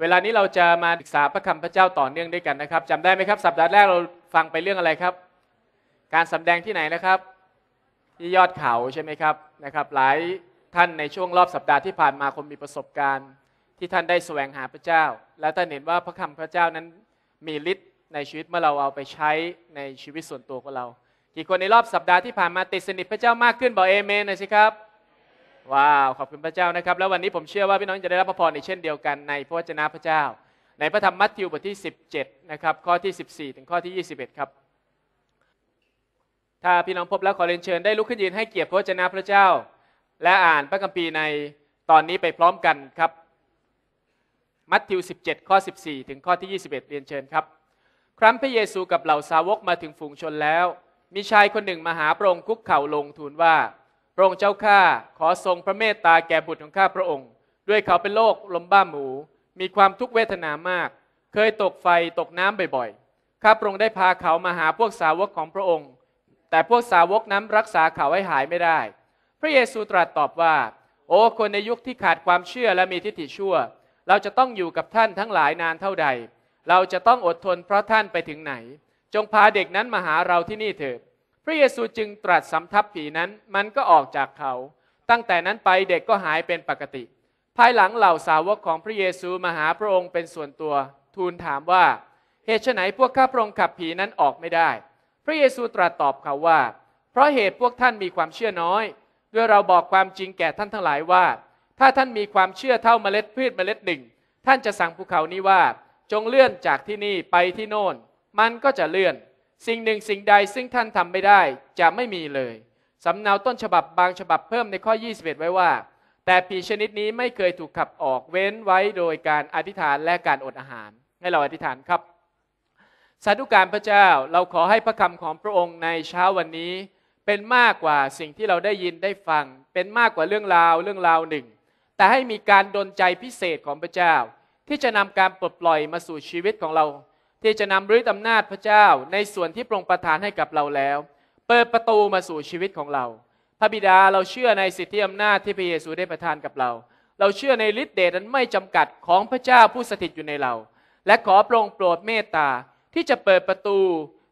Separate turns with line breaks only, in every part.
เวลานี้เราจะมาศึกษาพระคำพระเจ้าต่อเนื่องด้วยกันนะครับจำได้ไหมครับ สัปดาห์แรกเราฟังไปเรื่องอะไรครับ การสำแดงที่ไหนนะครับ ที่ยอดเขาใช่ไหมครับนะครับ หลายท่านในช่วงรอบสัปดาห์ที่ผ่านมาคงมีประสบการณ์ ที่ท่านได้แสวงหาพระเจ้า และท่านเห็นว่าพระคำพระเจ้านั้นมีฤทธิ์ในชีวิตเมื่อเราเอาไปใช้ในชีวิตส่วนตัวของเรากี่คนในรอบสัปดาห์ที่ผ่านมาติดสนิทพระเจ้ามากขึ้นบอกเอเมนหน่อยสิครับว้าวขอบคุณพระเจ้านะครับ แล้ววันนี้ผมเชื่อว่าพี่น้องจะได้รับพระพรในเช่นเดียวกันในพระวจนะพระเจ้า ในพระธรรมมัทธิวบทที่ 17 นะครับข้อที่ 14 ถึงข้อที่ 21 ครับ ถ้าพี่น้องพบแล้วขอเรียนเชิญได้ลุกขึ้นยืนให้เกียรติพระวจนะพระเจ้า และอ่านพระคัมภีร์ในตอนนี้ไปพร้อมกันครับ มัทธิว 17 ข้อ 14 ถึงข้อที่ 21 เรียนเชิญ ครับครั้นพระเยซูกับเหล่าสาวกมาถึงฝูงชนแล้ว มีชายคนหนึ่งมาหาพระองค์คุกเข่าลงทูลว่าพระองค์เจ้าข้าขอทรงพระเมตตาแก่บุตรของข้าพระองค์ ด้วยเขาเป็นโรคลมบ้าหมู มีความทุกขเวทนามาก เคยตกไฟตกน้ำบ่อยๆ ข้าพระองค์ได้พาเขามาหาพวกสาวกของพระองค์ แต่พวกสาวกนั้นรักษาเขาให้หายไม่ได้ พระเยซูตรัสตอบว่า โอ้คนในยุคที่ขาดความเชื่อและมีทิฏฐิชั่ว เราจะต้องอยู่กับท่านทั้งหลายนานเท่าใดเราจะต้องอดทน เพราะท่านไปถึงไหน จงพาเด็กนั้นมาหาเราที่นี่เถิดพระเยซูจึงตรัสสำทับผีนั้น มันก็ออกจากเขา ตั้งแต่นั้นไปเด็กก็หายเป็นปกติ ภายหลังเหล่าสาวกของพระเยซูมาหาพระองค์เป็นส่วนตัว ทูลถามว่า เหตุไฉนพวกข้าพระองค์ขับผีนั้นออกไม่ได้ พระเยซูตรัสตอบเขาว่า เพราะเหตุพวกท่านมีความเชื่อน้อย ด้วยเราบอกความจริงแก่ท่านทั้งหลายว่า ถ้าท่านมีความเชื่อเท่าเมล็ดพืชเมล็ดหนึ่ง ท่านจะสั่งภูเขานี้ว่า จงเลื่อนจากที่นี่ไปที่โน่น มันก็จะเลื่อนสิ่งหนึ่งสิ่งใดซึ่งท่านทำไม่ได้จะไม่มีเลย สำเนาต้นฉบับบางฉบับเพิ่มในข้อ21ไว้ว่า แต่ผีชนิดนี้ไม่เคยถูกขับออกเว้นไว้โดยการอธิษฐานและการอดอาหาร ให้เราอธิษฐานครับ สาธุการพระเจ้าเราขอให้พระคำของพระองค์ในเช้าวันนี้ เป็นมากกว่าสิ่งที่เราได้ยินได้ฟัง เป็นมากกว่าเรื่องราวเรื่องราวหนึ่ง แต่ให้มีการดลใจพิเศษของพระเจ้า ที่จะนำการปลดปล่อยมาสู่ชีวิตของเราที่จะนำฤทธิอำนาจพระเจ้าในส่วนที่ปรงประทานให้กับเราแล้ว เปิดประตูมาสู่ชีวิตของเรา พระบิดาเราเชื่อในสิทธิอำนาจที่พระเยซูได้ประทานกับเรา เราเชื่อในฤทธิเดชนั้นไม่จำกัดของพระเจ้าผู้สถิตอยู่ในเรา และขอปรงโปรดเมตตาที่จะเปิดประตู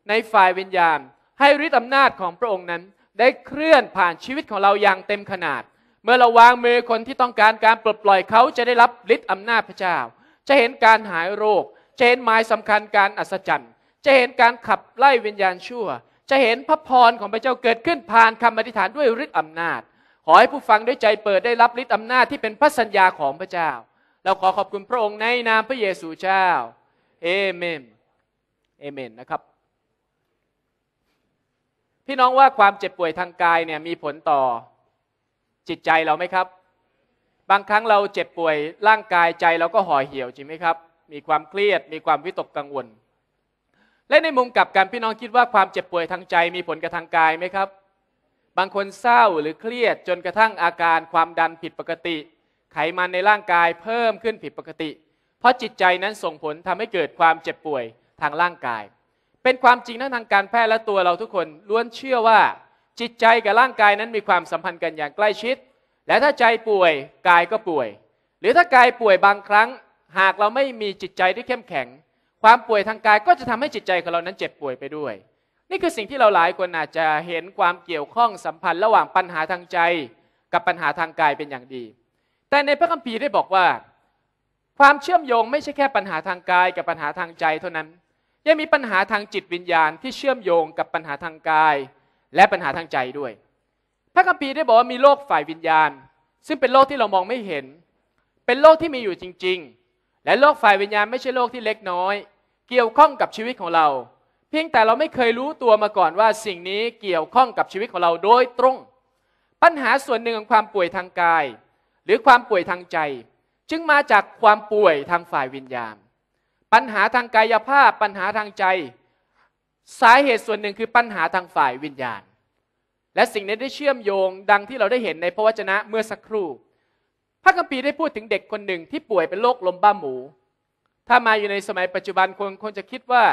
ในฝ่ายวิญญาณ ให้ฤทธิอำนาจของพระองค์นั้นได้เคลื่อนผ่านชีวิตของเราอย่างเต็มขนาด เมื่อเราวางมือคนที่ต้องการการปลดปล่อยเขาจะได้รับฤทธิอำนาจพระเจ้า จะเห็นการหายโรคจะเห็นหมายสำคัญการอัศจรรย์ จะเห็นการขับไล่วิญญาณชั่ว จะเห็นพระพรของพระเจ้าเกิดขึ้นผ่านคำอธิษฐานด้วยฤทธิ์อำนาจขอให้ผู้ฟังด้วยใจเปิดได้รับฤทธิ์อำนาจที่เป็นพระสัญญาของพระเจ้า เราขอขอบคุณพระองค์ในนามพระเยซูเจ้าเอเมนเอเมนนะครับ พี่น้องว่าความเจ็บป่วยทางกายเนี่ยมีผลต่อ จิตใจเราไหมครับ บางครั้งเราเจ็บป่วยร่างกายใจเราก็ห่อเหี่ยวจริงไหมครับมีความเครียดมีความวิตกกังวล และในมุมกลับกันพี่น้องคิดว่าความเจ็บป่วยทางใจมีผลกับทางกายไหมครับ บางคนเศร้าหรือเครียดจนกระทั่งอาการความดันผิดปกติ ไขมันในร่างกายเพิ่มขึ้นผิดปกติ เพราะจิตใจนั้นส่งผลทำให้เกิดความเจ็บป่วยทางร่างกาย เป็นความจริงทั้งทางการแพทย์และตัวเราทุกคนล้วนเชื่อว่า จิตใจกับร่างกายนั้นมีความสัมพันธ์กันอย่างใกล้ชิด และถ้าใจป่วยกายก็ป่วย หรือถ้ากายป่วยบางครั้งหากเราไม่มีจิตใจที่เข้มแข็ง ความป่วยทางกายก็จะทำให้จิตใจของเรานั้นเจ็บป่วยไปด้วย นี่คือสิ่งที่เราหลายคนอาจจะเห็นความเกี่ยวข้องสัมพันธ์ ระหว่างปัญหาทางใจกับปัญหาทางกายเป็นอย่างดี แต่ในพระคัมภีร์ได้บอกว่า ความเชื่อมโยงไม่ใช่แค่ปัญหาทางกาย กับปัญหาทางใจเท่านั้นยังมีปัญหาทางจิตวิญญาณที่เชื่อมโยงกับปัญหาทางกายและปัญหาทางใจด้วย พระคัมภีร์ได้บอกว่ามีโลกฝ่ายวิญญาณ ซึ่งเป็นโลกที่เรามองไม่เห็นเป็นโลกที่มีอยู่จริง ๆและโลกฝ่ายวิญญาณไม่ใช่โลกที่เล็กน้อย เกี่ยวข้องกับชีวิตของเรา เพียงแต่เราไม่เคยรู้ตัวมาก่อนว่าสิ่งนี้เกี่ยวข้องกับชีวิตของเราโดยตรง ปัญหาส่วนหนึ่งของความป่วยทางกายหรือความป่วยทางใจ จึงมาจากความป่วยทางฝ่ายวิญญาณ ปัญหาทางกายภาพ ปัญหาทางใจ สาเหตุส่วนหนึ่งคือปัญหาทางฝ่ายวิญญาณและสิ่งนี้ได้เชื่อมโยงดังที่เราได้เห็นในพระวจนะเมื่อสักครู่พระคัมภีร์ได้พูดถึงเด็กคนหนึ่งที่ป่วยเป็นโรคลมบ้าหมู ถ้ามาอยู่ในสมัยปัจจุบันคนคนจะคิดว่า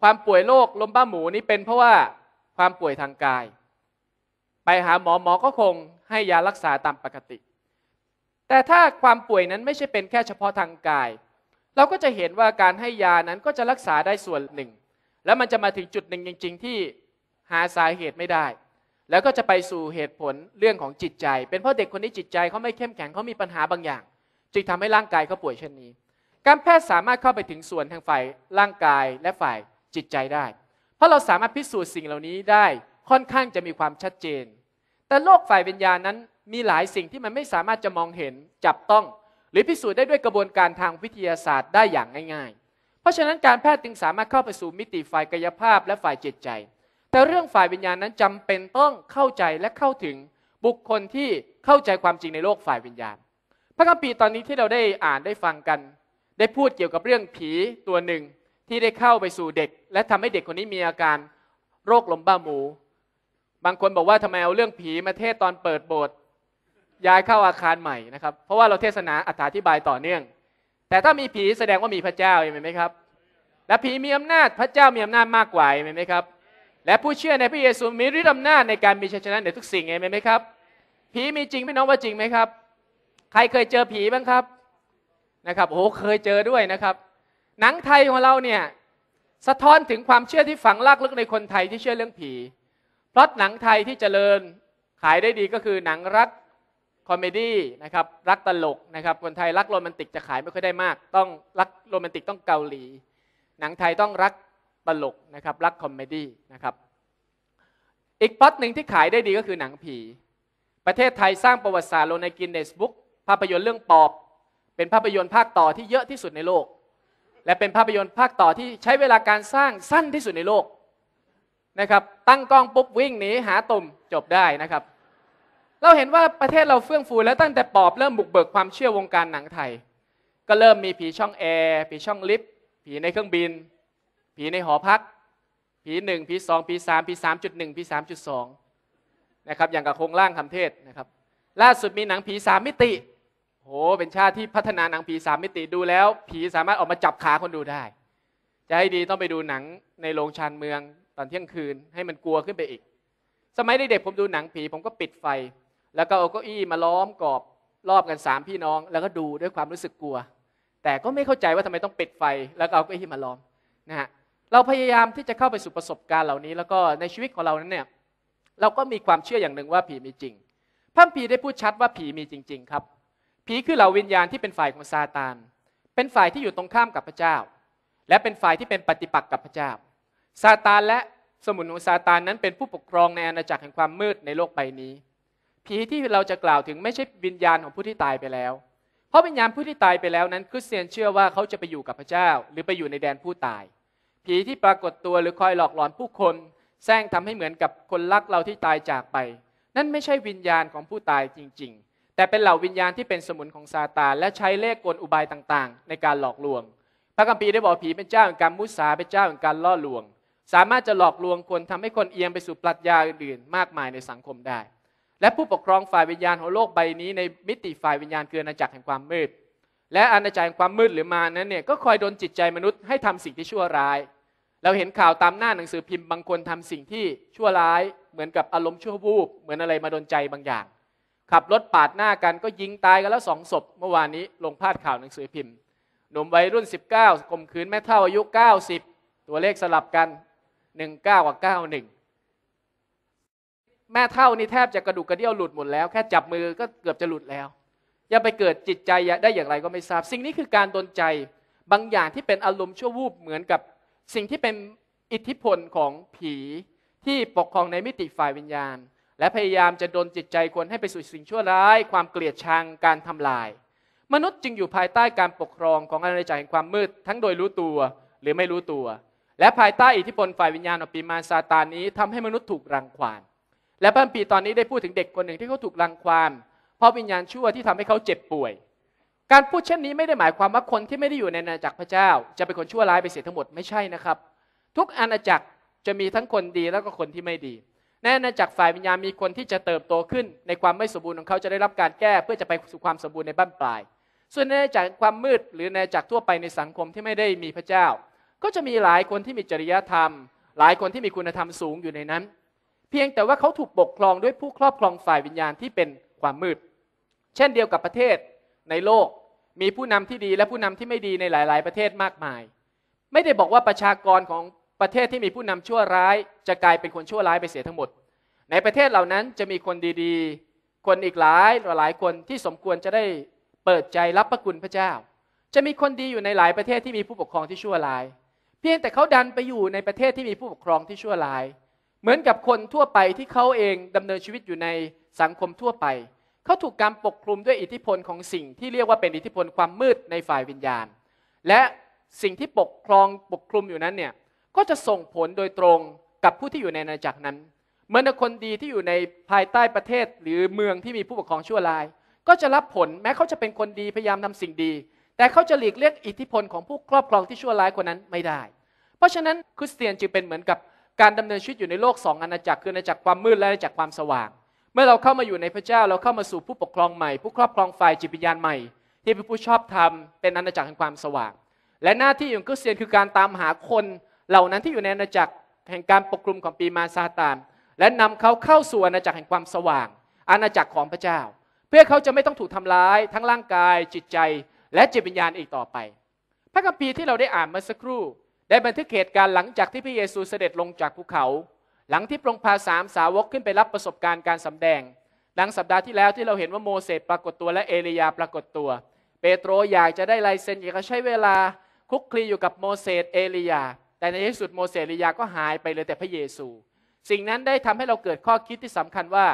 ความป่วยโรคลมบ้าหมูนี้เป็นเพราะว่าความป่วยทางกาย ไปหาหมอหมอก็คงให้ยารักษาตามปกติ แต่ถ้าความป่วยนั้นไม่ใช่เป็นแค่เฉพาะทางกาย เราก็จะเห็นว่าการให้ยานั้นก็จะรักษาได้ส่วนหนึ่ง แล้วมันจะมาถึงจุดหนึ่งจริง ๆ ที่หาสาเหตุไม่ได้แล้วก็จะไปสู่เหตุผลเรื่องของจิตใจ เป็นเพราะเด็กคนนี้จิตใจเขาไม่เข้มแข็งเขามีปัญหาบางอย่าง จึงทำให้ร่างกายเขาป่วยเช่นนี้ การแพทย์สามารถเข้าไปถึงส่วนทางฝ่ายร่างกายและฝ่ายจิตใจได้ เพราะเราสามารถพิสูจน์สิ่งเหล่านี้ได้ค่อนข้างจะมีความชัดเจน แต่โลกฝ่ายวิญญาณนั้นมีหลายสิ่งที่มันไม่สามารถจะมองเห็นจับต้อง หรือพิสูจน์ได้ด้วยกระบวนการทางวิทยาศาสตร์ได้อย่างง่าย ๆ เพราะฉะนั้นการแพทย์จึงสามารถเข้าไปสู่มิติฝ่ายกายภาพและฝ่ายจิตใจแต่เรื่องฝ่ายวิญญาณนั้นจำเป็นต้องเข้าใจและเข้าถึงบุคคลที่เข้าใจความจริงในโลกฝ่ายวิญญาณ พระคัมภีร์ตอนนี้ที่เราได้อ่านได้ฟังกัน ได้พูดเกี่ยวกับเรื่องผีตัวหนึ่งที่ได้เข้าไปสู่เด็ก และทำให้เด็กคนนี้มีอาการโรคลมบ้าหมู บางคนบอกว่าทำไมเอาเรื่องผีมาเทศตอนเปิดโบสถ์ย้ายเข้าอาคารใหม่นะครับ เพราะว่าเราเทศนาอธิบายต่อเนื่อง แต่ถ้ามีผีแสดงว่ามีพระเจ้าเห็นไหมครับและผีมีอำนาจพระเจ้ามีอำนาจมากกว่าเห็นไหมครับและผู้เชื่อในพระเยซูมีฤทธิ์อำนาจในการมีชัยชนะเหนือทุกสิ่งไงไหมครับผีมีจริงพี่น้องว่าจริงไหมครับ ใครเคยเจอผีบ้างครับนะครับโอ้เคยเจอด้วยนะครับ หนังไทยของเราเนี่ยสะท้อนถึงความเชื่อที่ฝังลากลึกในคนไทยที่เชื่อเรื่องผีเพราะหนังไทยที่เจริญขายได้ดีก็คือหนังรักคอมเมดี้นะครับ รักตลกนะครับคนไทยรักโรแมนติกจะขายไม่ค่อยได้มาก ต้องรักโรแมนติกต้องเกาหลี หนังไทยต้องรักตลกนะครับรักคอมเมดี้นะครับ อีกพัดหนึ่งที่ขายได้ดีก็คือหนังผี ประเทศไทยสร้างประวัติศาสตร์ลงในกินเนสบุ๊กภาพยนตร์เรื่องปอบ เป็นภาพยนตร์ภาคต่อที่เยอะที่สุดในโลก และเป็นภาพยนตร์ภาคต่อที่ใช้เวลาการสร้างสั้นที่สุดในโลกนะครับตั้งกล้องปุ๊บวิ่งหนีหาตุ่มจบได้นะครับ เราเห็นว่าประเทศเราเฟื่องฟูแล้วตั้งแต่ปอบเริ่มบุกเบิกความเชื่อวงการหนังไทย ก็เริ่มมีผีช่องแอร์ผีช่องลิฟต์ผีในเครื่องบินผีในหอพัก ผีหนึ่งผีสองผีสามผีสามจุดหนึ่งผีสามจุดสองนะครับ อย่างกับโครงร่างคำเทศนะครับ ล่าสุดมีหนังผีสามมิติ โห เป็นชาติที่พัฒนาหนังผีสามมิติดูแล้ว ผีสามารถออกมาจับขาคนดูได้ จะให้ดีต้องไปดูหนังในโรงชานเมืองตอนเที่ยงคืนให้มันกลัวขึ้นไปอีก สมัยเด็กผมดูหนังผีผมก็ปิดไฟ แล้วก็เอาเก้าอี้มาล้อมกรอบรอบกันสามพี่น้องแล้วก็ดูด้วยความรู้สึกกลัว แต่ก็ไม่เข้าใจว่าทำไมต้องปิดไฟ แล้วก็เอาเก้าอี้มาล้อมนะฮะเราพยายามที่จะเข้าไปสู่ประสบการณ์เหล่านี้ แล้วก็ในชีวิตของเรานั้นเนี่ยเราก็มีความเชื่ออย่างหนึ่งว่าผีมีจริงพระผีได้พูดชัดว่าผีมีจริง ๆ ครับ ผีคือเหล่าวิญญาณที่เป็นฝ่ายของซาตาน เป็นฝ่ายที่อยู่ตรงข้ามกับพระเจ้า และเป็นฝ่ายที่เป็นปฏิปักษ์กับพระเจ้า ซาตานและสมุนของซาตานนั้นเป็นผู้ปกครองในอาณาจักรแห่งความมืดในโลกใบนี้ ผีที่เราจะกล่าวถึงไม่ใช่วิญญาณของผู้ที่ตายไปแล้ว เพราะวิญญาณผู้ที่ตายไปแล้วนั้นคริสเตียนเชื่อว่าเขาจะไปอยู่กับพระเจ้า หรือไปอยู่ในแดนผู้ตายผีที่ปรากฏตัวหรือคอยหลอกหลอนผู้คนแซงทำให้เหมือนกับคนรักเราที่ตายจากไป นั่นไม่ใช่วิญญาณของผู้ตายจริง ๆ แต่เป็นเหล่าวิญญาณที่เป็นสมุนของซาตานและใช้เลขกลอุบายต่างๆ ในการหลอกลวง พระคัมภีร์ได้บอกผีเป็นเจ้าแห่งการมุสาเป็นเจ้าแห่งการล่อลวง สามารถจะหลอกลวงคนทำให้คนเอียงไปสู่ปรัชญาอื่นๆมากมายในสังคมได้ และผู้ปกครองฝ่ายวิญญาณของโลกใบนี้ในมิติฝ่ายวิญญาณคืออาณาจักรแห่งความมืดและอาณาจักรแห่งความมืดหรือมานั้นเนี่ยก็คอยดนจิตใจมนุษย์ให้ทำสิ่งที่ชั่วร้าย เราเห็นข่าวตามหน้าหนังสือพิมพ์บางคนทำสิ่งที่ชั่วร้าย เหมือนกับอารมณ์ชั่ววูบเหมือนอะไรมาดนใจบางอย่าง ขับรถปาดหน้ากันก็ยิงตายกันแล้วสองศพเมื่อวานนี้ ลงพาดข่าวหนังสือพิมพ์หนุ่มวัยรุ่น19กลมขืนแม่เท่าอายุ 90ตัวเลขสลับกัน19กับ91แม่เท่านี่แทบจะกระดูกกระเดี่ยวหลุดหมดแล้วแค่จับมือก็เกือบจะหลุดแล้วจะไปเกิดจิตใจได้อย่างไรก็ไม่ทราบ สิ่งนี้คือการดนใจบางอย่างที่เป็นอารมณ์ชั่ววูบเหมือนกับ สิ่งที่เป็นอิทธิพลของผีที่ปกครองในมิติฝ่ายวิญญาณ และพยายามจะดนจิตใจคนให้ไปสู่สิ่งชั่วร้ายความเกลียดชังการทำลาย มนุษย์จึงอยู่ภายใต้การปกครองของอาณาจักรแห่งความมืด ทั้งโดยรู้ตัวหรือไม่รู้ตัว และภายใต้อิทธิพลฝ่ายวิญญาณของปีมาซาตานนี้ทำให้มนุษย์ถูกรังควานและพระปีตอนนี้ได้พูดถึงเด็กคนหนึ่งที่เขาถูกรังควานพราะวิญญาณชั่วที่ทำให้เขาเจ็บป่วย การพูดเช่นนี้ไม่ได้หมายความว่าคนที่ไม่ได้อยู่ในอาณาจักรพระเจ้า จะเป็นคนชั่วร้ายไปเสียทั้งหมดไม่ใช่นะครับ ทุกอาณาจักรจะมีทั้งคนดีแล้วก็คนที่ไม่ดีแน่นาจักฝ่ายวิญญาณมีคนที่จะเติบโตขึ้น ในความไม่สมบูรณ์ของเขาจะได้รับการแก้เพื่อจะไปสู่ความสมบูรณ์ในบ้านปลาย ส่วนในจากความมืด หรือในจากทั่วไปในสังคมที่ไม่ได้มีพระเจ้า ก็จะมีหลายคนที่มีจริยธรรม หลายคนที่มีคุณธรรมสูงอยู่ในนั้น เพียงแต่ว่าเขาถูกปกครองด้วยผู้ครอบครองฝ่ายวิญญาณที่เป็นความมืดเช่นเดียวกับประเทศในโลกมีผู้นำที่ดีและผู้นำที่ไม่ดีในหลายๆ ประเทศมากมาย ไม่ได้บอกว่าประชากรของประเทศที่มีผู้นำชั่วร้าย จะกลายเป็นคนชั่วร้ายไปเสียทั้งหมด ในประเทศเหล่านั้นจะมีคนดีๆ คนอีกหลาย หลายคนที่สมควรจะได้เปิดใจรับพระคุณพระเจ้า จะมีคนดีอยู่ในหลายประเทศที่มีผู้ปกครองที่ชั่วร้าย เพียงแต่เขาดันไปอยู่ในประเทศที่มีผู้ปกครองที่ชั่วร้าย เหมือนกับคนทั่วไปที่เขาเองดำเนินชีวิตอยู่ในสังคมทั่วไปเขาถูกการปกคลุมด้วยอิทธิพลของสิ่งที่เรียกว่าเป็นอิทธิพลความมืดในฝ่ายวิญญาณ และสิ่งที่ปกครองปกคลุมอยู่นั้นเนี่ยก็จะส่งผลโดยตรงกับผู้ที่อยู่ในอาณาจักรนั้นเมื่อคนดีที่อยู่ในภายใต้ประเทศหรือเมืองที่มีผู้ปกครองชั่วร้าย ก็จะรับผลแม้เขาจะเป็นคนดี พยายามทำสิ่งดี แต่เขาจะหลีกเลี่ยงอิทธิพลของผู้ครอบครองที่ชั่วร้ายคนนั้นไม่ได้ เพราะฉะนั้นคริสเตียนจึงเป็นเหมือนกับการดำเนินชีวิตอยู่ในโลกสองอาณาจักรคืออาณาจักรความมืดและอาณาจักรความสว่างเมื่อเราเข้ามาอยู่ในพระเจ้า เราเข้ามาสู่ผู้ปกครองใหม่ ผู้ครอบครองฝ่ายจิตวิญญาณใหม่ที่เป็นผู้ชอบธรรมเป็นอาณาจักรแห่งความสว่าง และหน้าที่ของคริสเตียนคือการตามหาคนเหล่านั้นที่อยู่ในอาณาจักรแห่งการปกคลุมของปีมาซาตานและนำเขาเข้าสู่อาณาจักรแห่งความสว่าง อาณาจักรของพระเจ้า เพื่อเขาจะไม่ต้องถูกทำร้ายทั้งร่างกายจิตใจและจิตวิญญาณอีกต่อไป พระคัมภีร์ที่เราได้อ่านเมื่อสักครู่ ได้บันทึกเหตุการณ์หลังจากที่พระเยซูเสด็จลงจากภูเขาหลังที่ปรงพาสามสาวกขึ้นไปรับประสบการณ์การสำแดง หลังสัปดาห์ที่แล้วที่เราเห็นว่าโมเสสปรากฏตัวและเอลียาปรากฏตัว เปโตรอยากจะได้ลายเซ็นอยากจะใช้เวลาคุกคลีอยู่กับโมเสสเอลียาแต่ในที่สุดโมเสสเอลียาก็หายไปเลยแต่พระเยซู สิ่งนั้นได้ทำให้เราเกิดข้อคิดที่สำคัญว่า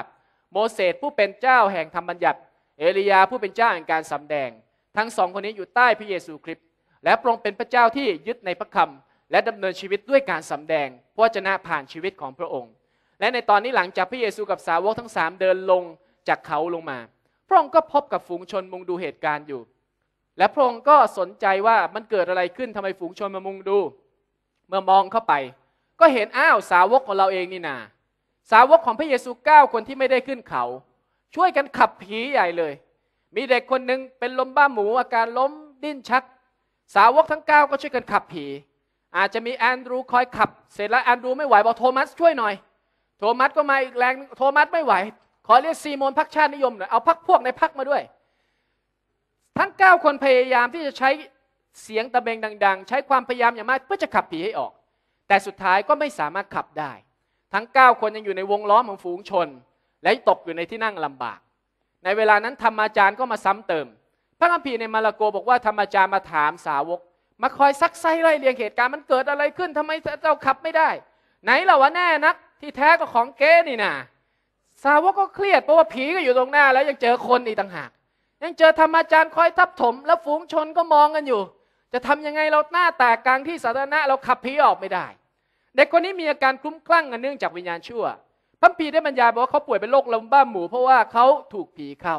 โมเสสผู้เป็นเจ้าแห่งธรรมบัญญัติ เอลียาผู้เป็นเจ้าแห่งการสำแดง ทั้งสองคนนี้อยู่ใต้พระเยซูคริสต์และพระองค์เป็นพระเจ้าที่ยึดในพระคำและดำเนินชีวิตด้วยการสำแดงพระวจนะผ่านชีวิตของพระองค์ และในตอนนี้หลังจากพระเยซูกับสาวกทั้งสามเดินลงจากเขาลงมาพระองค์ก็พบกับฝูงชนมุงดูเหตุการณ์อยู่ และพระองค์ก็สนใจว่ามันเกิดอะไรขึ้นทำไมฝูงชนมามุงดู เมื่อมองเข้าไป ก็เห็นอ้าวสาวกของเราเองนี่นาสาวกของพระเยซูเก้าคนที่ไม่ได้ขึ้นเขา ช่วยกันขับผีใหญ่เลย มีเด็กคนหนึ่งเป็นลมบ้าหมูอาการล้ม ดิ้นชัก สาวกทั้งเก้าก็ช่วยกันขับผีอาจจะมีแอนดรูคอยขับ เสร็จแล้วแอนดรูไม่ไหว บอกโทมัสช่วยหน่อย โทมัสก็มาอีกแรงโทมัสไม่ไหว ขอเรียก ซีโมนพักชาตินิยมหน่อยเอาพักพวกในพักมาด้วย ทั้ง 9 คนพยายามที่จะใช้เสียงตะเบงดัง ๆ ใช้ความพยายาม อย่างมากเพื่อจะขับผีให้ออก แต่สุดท้ายก็ไม่สามารถขับได้ ทั้ง 9 คนยังอยู่ในวงล้อมของฝูงชน และตกอยู่ในที่นั่งลำบาก ในเวลานั้นธรรมาจารย์ก็มาซ้ำเติม พระคัมภีร์ในมาระโกบอกว่าธรรมาจารย์มาถามสาวกมาคอยซักไซไล่เรียงเหตุการณ์มันเกิดอะไรขึ้นทำไมเราขับไม่ได้ ไหนเราว่าแน่นักที่แท้ก็ของเก๊นี่นะสาวกก็เครียดเพราะว่าผีก็อยู่ตรงหน้าแล้วยังเจอคนอีกต่างหากยังเจอธรรมอาจารย์คอยทับถมแล้วฝูงชนก็มองกันอยู่ จะทำยังไงเราหน้าแตกกลางที่สาธารณะเราขับผีออกไม่ได้เด็กคนนี้มีอาการคลุ้มคลั่งเนื่องจากวิญญาณชั่วพัมพีได้บรรยายบอกว่าเขาป่วยเป็นโรคลมบ้าหมูเพราะว่าเขาถูกผีเข้า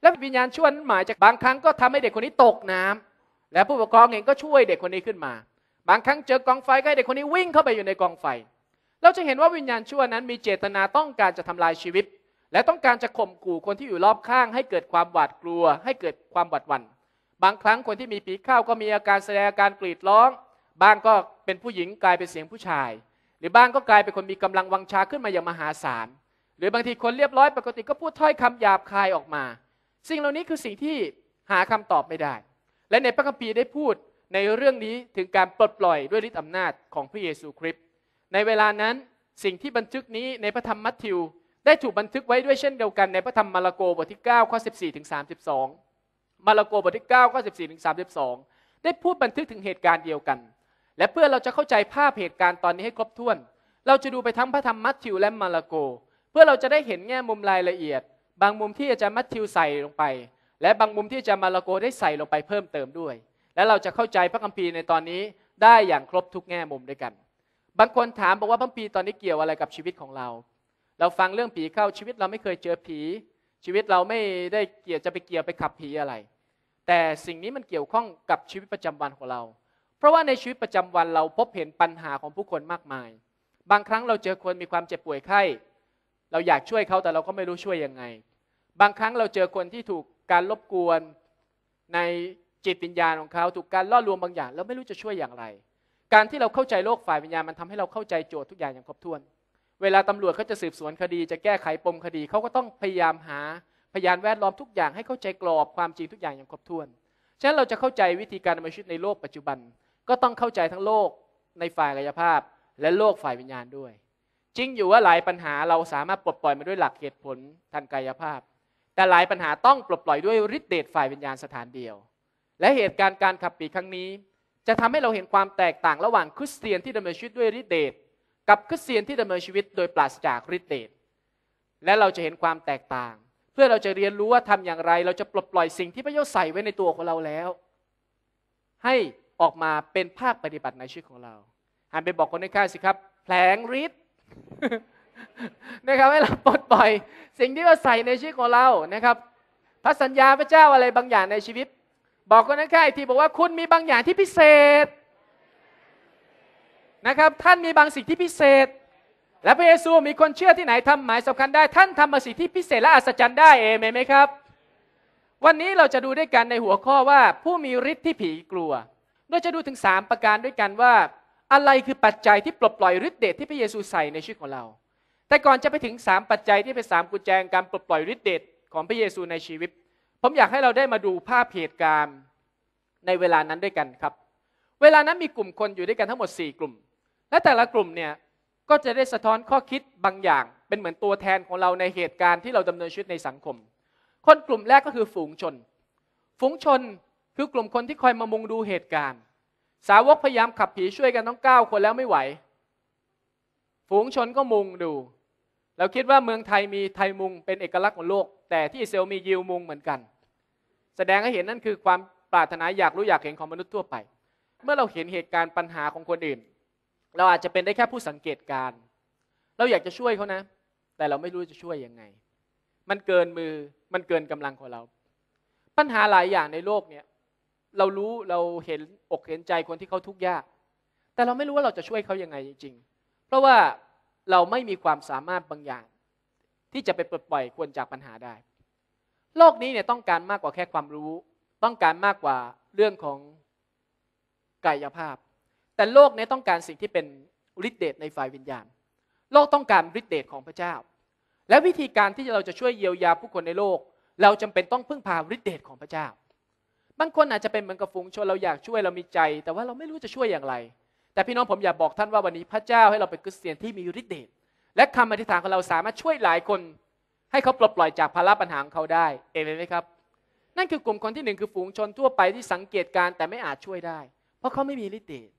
และวิญญาณชั่วนั้นหมายจากบางครั้งก็ทำให้เด็กคนนี้ตกน้ำและผู้ปกครองเองก็ช่วยเด็กคนนี้ขึ้นมา บางครั้งเจอกองไฟก็ให้เด็กคนนี้วิ่งเข้าไปอยู่ในกองไฟ เราจะเห็นว่าวิญญาณชั่วนั้นมีเจตนาต้องการจะทำลายชีวิต และต้องการจะข่มขู่คนที่อยู่รอบข้าง ให้เกิดความหวาดกลัว ให้เกิดความหวาดหวัน่นบางครั้งคนที่มีปีกข้าวก็มีอาการแสดงอาการกรีดร้อง บางก็เป็นผู้หญิงกลายเป็นเสียงผู้ชาย หรือบางก็กลายเป็นคนมีกำลังวังชาขึ้นมาอย่างมหาศาลหรือบางทีคนเรียบร้อยปกติก็พูดถ้อยคำหยาบคายออกมาสิ่งเหล่านี้คือสิ่งที่หาคำตอบไม่ได้และในพระคัมภีร์ได้พูดในเรื่องนี้ถึงการปลดปล่อยด้วยฤทธิอำนาจของพระเยซูคริสต์ในเวลานั้นสิ่งที่บันทึกนี้ในพระธรรมมัทธิวได้ถูกบันทึกไว้ด้วยเช่นเดียวกันในพระธรรมมาระโกบทที่9ข้อ14ถึง32มาระโกบทที่9ข้อ14ถึง32ได้พูดบันทึกถึงเหตุการณ์เดียวกัน และเพื่อเราจะเข้าใจภาพเหตุการณ์ตอนนี้ให้ครบถ้วน เราจะดูไปทั้งพระธรรมมัทธิวและมาระโก เพื่อเราจะได้เห็นแง่มุมรายละเอียด บางมุมที่อาจารย์มัทธิวใส่ลงไปและบางมุมที่อาจารย์มาลาโกได้ใส่ลงไปเพิ่มเติมด้วย และเราจะเข้าใจพระคัมภีร์ในตอนนี้ได้อย่างครบทุกแง่มุมด้วยกัน บางคนถามบอกว่าพระคัมภีร์ตอนนี้เกี่ยวอะไรกับชีวิตของเรา เราฟังเรื่องผีเข้าชีวิตเราไม่เคยเจอผี ชีวิตเราไม่ได้เกี่ยวจะไปเกี่ยวไปขับผีอะไร แต่สิ่งนี้มันเกี่ยวข้องกับชีวิตประจำวันของเรา เพราะว่าในชีวิตประจำวันเราพบเห็นปัญหาของผู้คนมากมาย บางครั้งเราเจอคนมีความเจ็บป่วยไข้ เราอยากช่วยเขาแต่เราก็ไม่รู้ช่วยยังไง บางครั้งเราเจอคนที่ถูกการรบกวนในจิตวิญญาณของเขาถูกการล่อลวงบางอย่าง แล้วไม่รู้จะช่วยอย่างไร การที่เราเข้าใจโลกฝ่ายวิญญาณมันทำให้เราเข้าใจโจทย์ทุกอย่างอย่างครบถ้วน เวลาตำรวจเขาจะสืบสวนคดีจะแก้ไขปมคดีเขาก็ต้องพยายามหาพยานแวดล้อมทุกอย่างให้เข้าใจกรอบความจริงทุกอย่างอย่างครบถ้วนฉะนั้นเราจะเข้าใจวิธีการดำเนินชีวิตในโลกปัจจุบัน ก็ต้องเข้าใจทั้งโลกในฝ่ายกายภาพ และโลกฝ่ายวิญญาณด้วย จริงอยู่ว่าหลายปัญหาเราสามารถปลดปล่อยมาด้วยหลักเหตุผลทางกายภาพแต่หลายปัญหาต้องปลดปล่อยด้วยฤทธิเดชฝ่ายวิญญาณสถานเดียว และเหตุการณ์การขับปีครั้งนี้ จะทำให้เราเห็นความแตกต่างระหว่างคริสเตียนที่ดำเนินชีวิตด้วยฤทธิเดชกับคริสเตียนที่ดำเนินชีวิตโดยปราศจากฤทธิเดช และเราจะเห็นความแตกต่าง เพื่อเราจะเรียนรู้ว่าทำอย่างไร เราจะปลดปล่อยสิ่งที่พระเยซูใส่ไว้ในตัวของเราแล้ว ให้ออกมาเป็นภาคปฏิบัติในชีวิตของเราหันไปบอกคนในข้าสิครับ แผลงฤทธิ์นะครับให้เราปลดปล่อยสิ่งที่เราใส่ในชีวิตของเรานะครับ พระสัญญาพระเจ้าอะไรบางอย่างในชีวิต บอกคนนั้นแค่ที่บอกว่าคุณมีบางอย่างที่พิเศษนะครับ ท่านมีบางสิ่งที่พิเศษ และพระเยซูมีคนเชื่อที่ไหนทำหมายสำคัญได้ท่านทำมาสิ่งที่พิเศษและอัศจรรย์ได้เองไหมครับ วันนี้เราจะดูด้วยกันในหัวข้อว่าผู้มีฤทธิ์ที่ผีกลัวเราจะดูถึง 3 ประการด้วยกันว่า อะไรคือปัจจัยที่ปลดปล่อยฤทธิ์เดชที่พระเยซูใส่ในชีวิตของเราแต่ก่อนจะไปถึง 3 ปัจจัยที่เป็นสามกุญแจการปลดปล่อยฤทธิเดชของพระเยซูในชีวิต ผมอยากให้เราได้มาดูภาพเหตุการณ์ในเวลานั้นด้วยกันครับ เวลานั้นมีกลุ่มคนอยู่ด้วยกันทั้งหมด 4 กลุ่ม และแต่ละกลุ่มเนี่ยก็จะได้สะท้อนข้อคิดบางอย่าง เป็นเหมือนตัวแทนของเราในเหตุการณ์ที่เราดำเนินชีวิตในสังคม คนกลุ่มแรกก็คือฝูงชน ฝูงชนคือกลุ่มคนที่คอยมามุงดูเหตุการณ์ สาวกพยายามขับผีช่วยกันทั้ง9คนแล้วไม่ไหว ฝูงชนก็มุงดูเราคิดว่าเมืองไทยมีไทยมุง เป็นเอกลักษณ์ของโลก แต่ที่อิสราเอลมียิวมุงเหมือนกัน แสดงให้เห็นนั่นคือความปรารถนาอยากรู้อยากเห็นของมนุษย์ทั่วไป เมื่อเราเห็นเหตุการณ์ปัญหาของคนอื่น เราอาจจะเป็นได้แค่ผู้สังเกตการ เราอยากจะช่วยเขานะ แต่เราไม่รู้จะช่วยยังไง มันเกินมือมันเกินกำลังของเรา ปัญหาหลายอย่างในโลกเนี่ยเรารู้เราเห็นอกเห็นใจคนที่เขาทุกข์ยาก แต่เราไม่รู้ว่าเราจะช่วยเขายังไงจริงๆเพราะว่าเราไม่มีความสามารถบางอย่าง ที่จะไปปลดปล่อยควรจากปัญหาได้ โลกนี้เนี่ยต้องการมากกว่าแค่ความรู้ ต้องการมากกว่าเรื่องของกายภาพ แต่โลกนี้ต้องการสิ่งที่เป็นฤทธิเดชในฝ่ายวิญญาณ โลกต้องการฤทธิเดชของพระเจ้า และวิธีการที่เราจะช่วยเยียวยา ผู้คนในโลก เราจำเป็นต้องพึ่งพาฤทธิเดชของพระเจ้า บางคนอาจจะเป็นเหมือนกระฟุงชนเราอยากช่วยเรามีใจ แต่ว่าเราไม่รู้จะช่วยอย่างไรแต่พี่น้องผมอยากบอกท่านว่าวันนี้พระเจ้าให้เราเป็นคริสเตียนที่มีฤทธิ์เดชและคำอธิษฐานของเราสามารถช่วยหลายคน ให้เขาปลดปล่อยจากภาระปัญหาของเขาได้ เอเมนไหมครับ นั่นคือกลุ่มคนที่หนึ่งคือฝูงชนทั่วไปที่สังเกตการแต่ไม่อาจช่วยได้ เพราะเขาไม่มีฤทธิ์เดช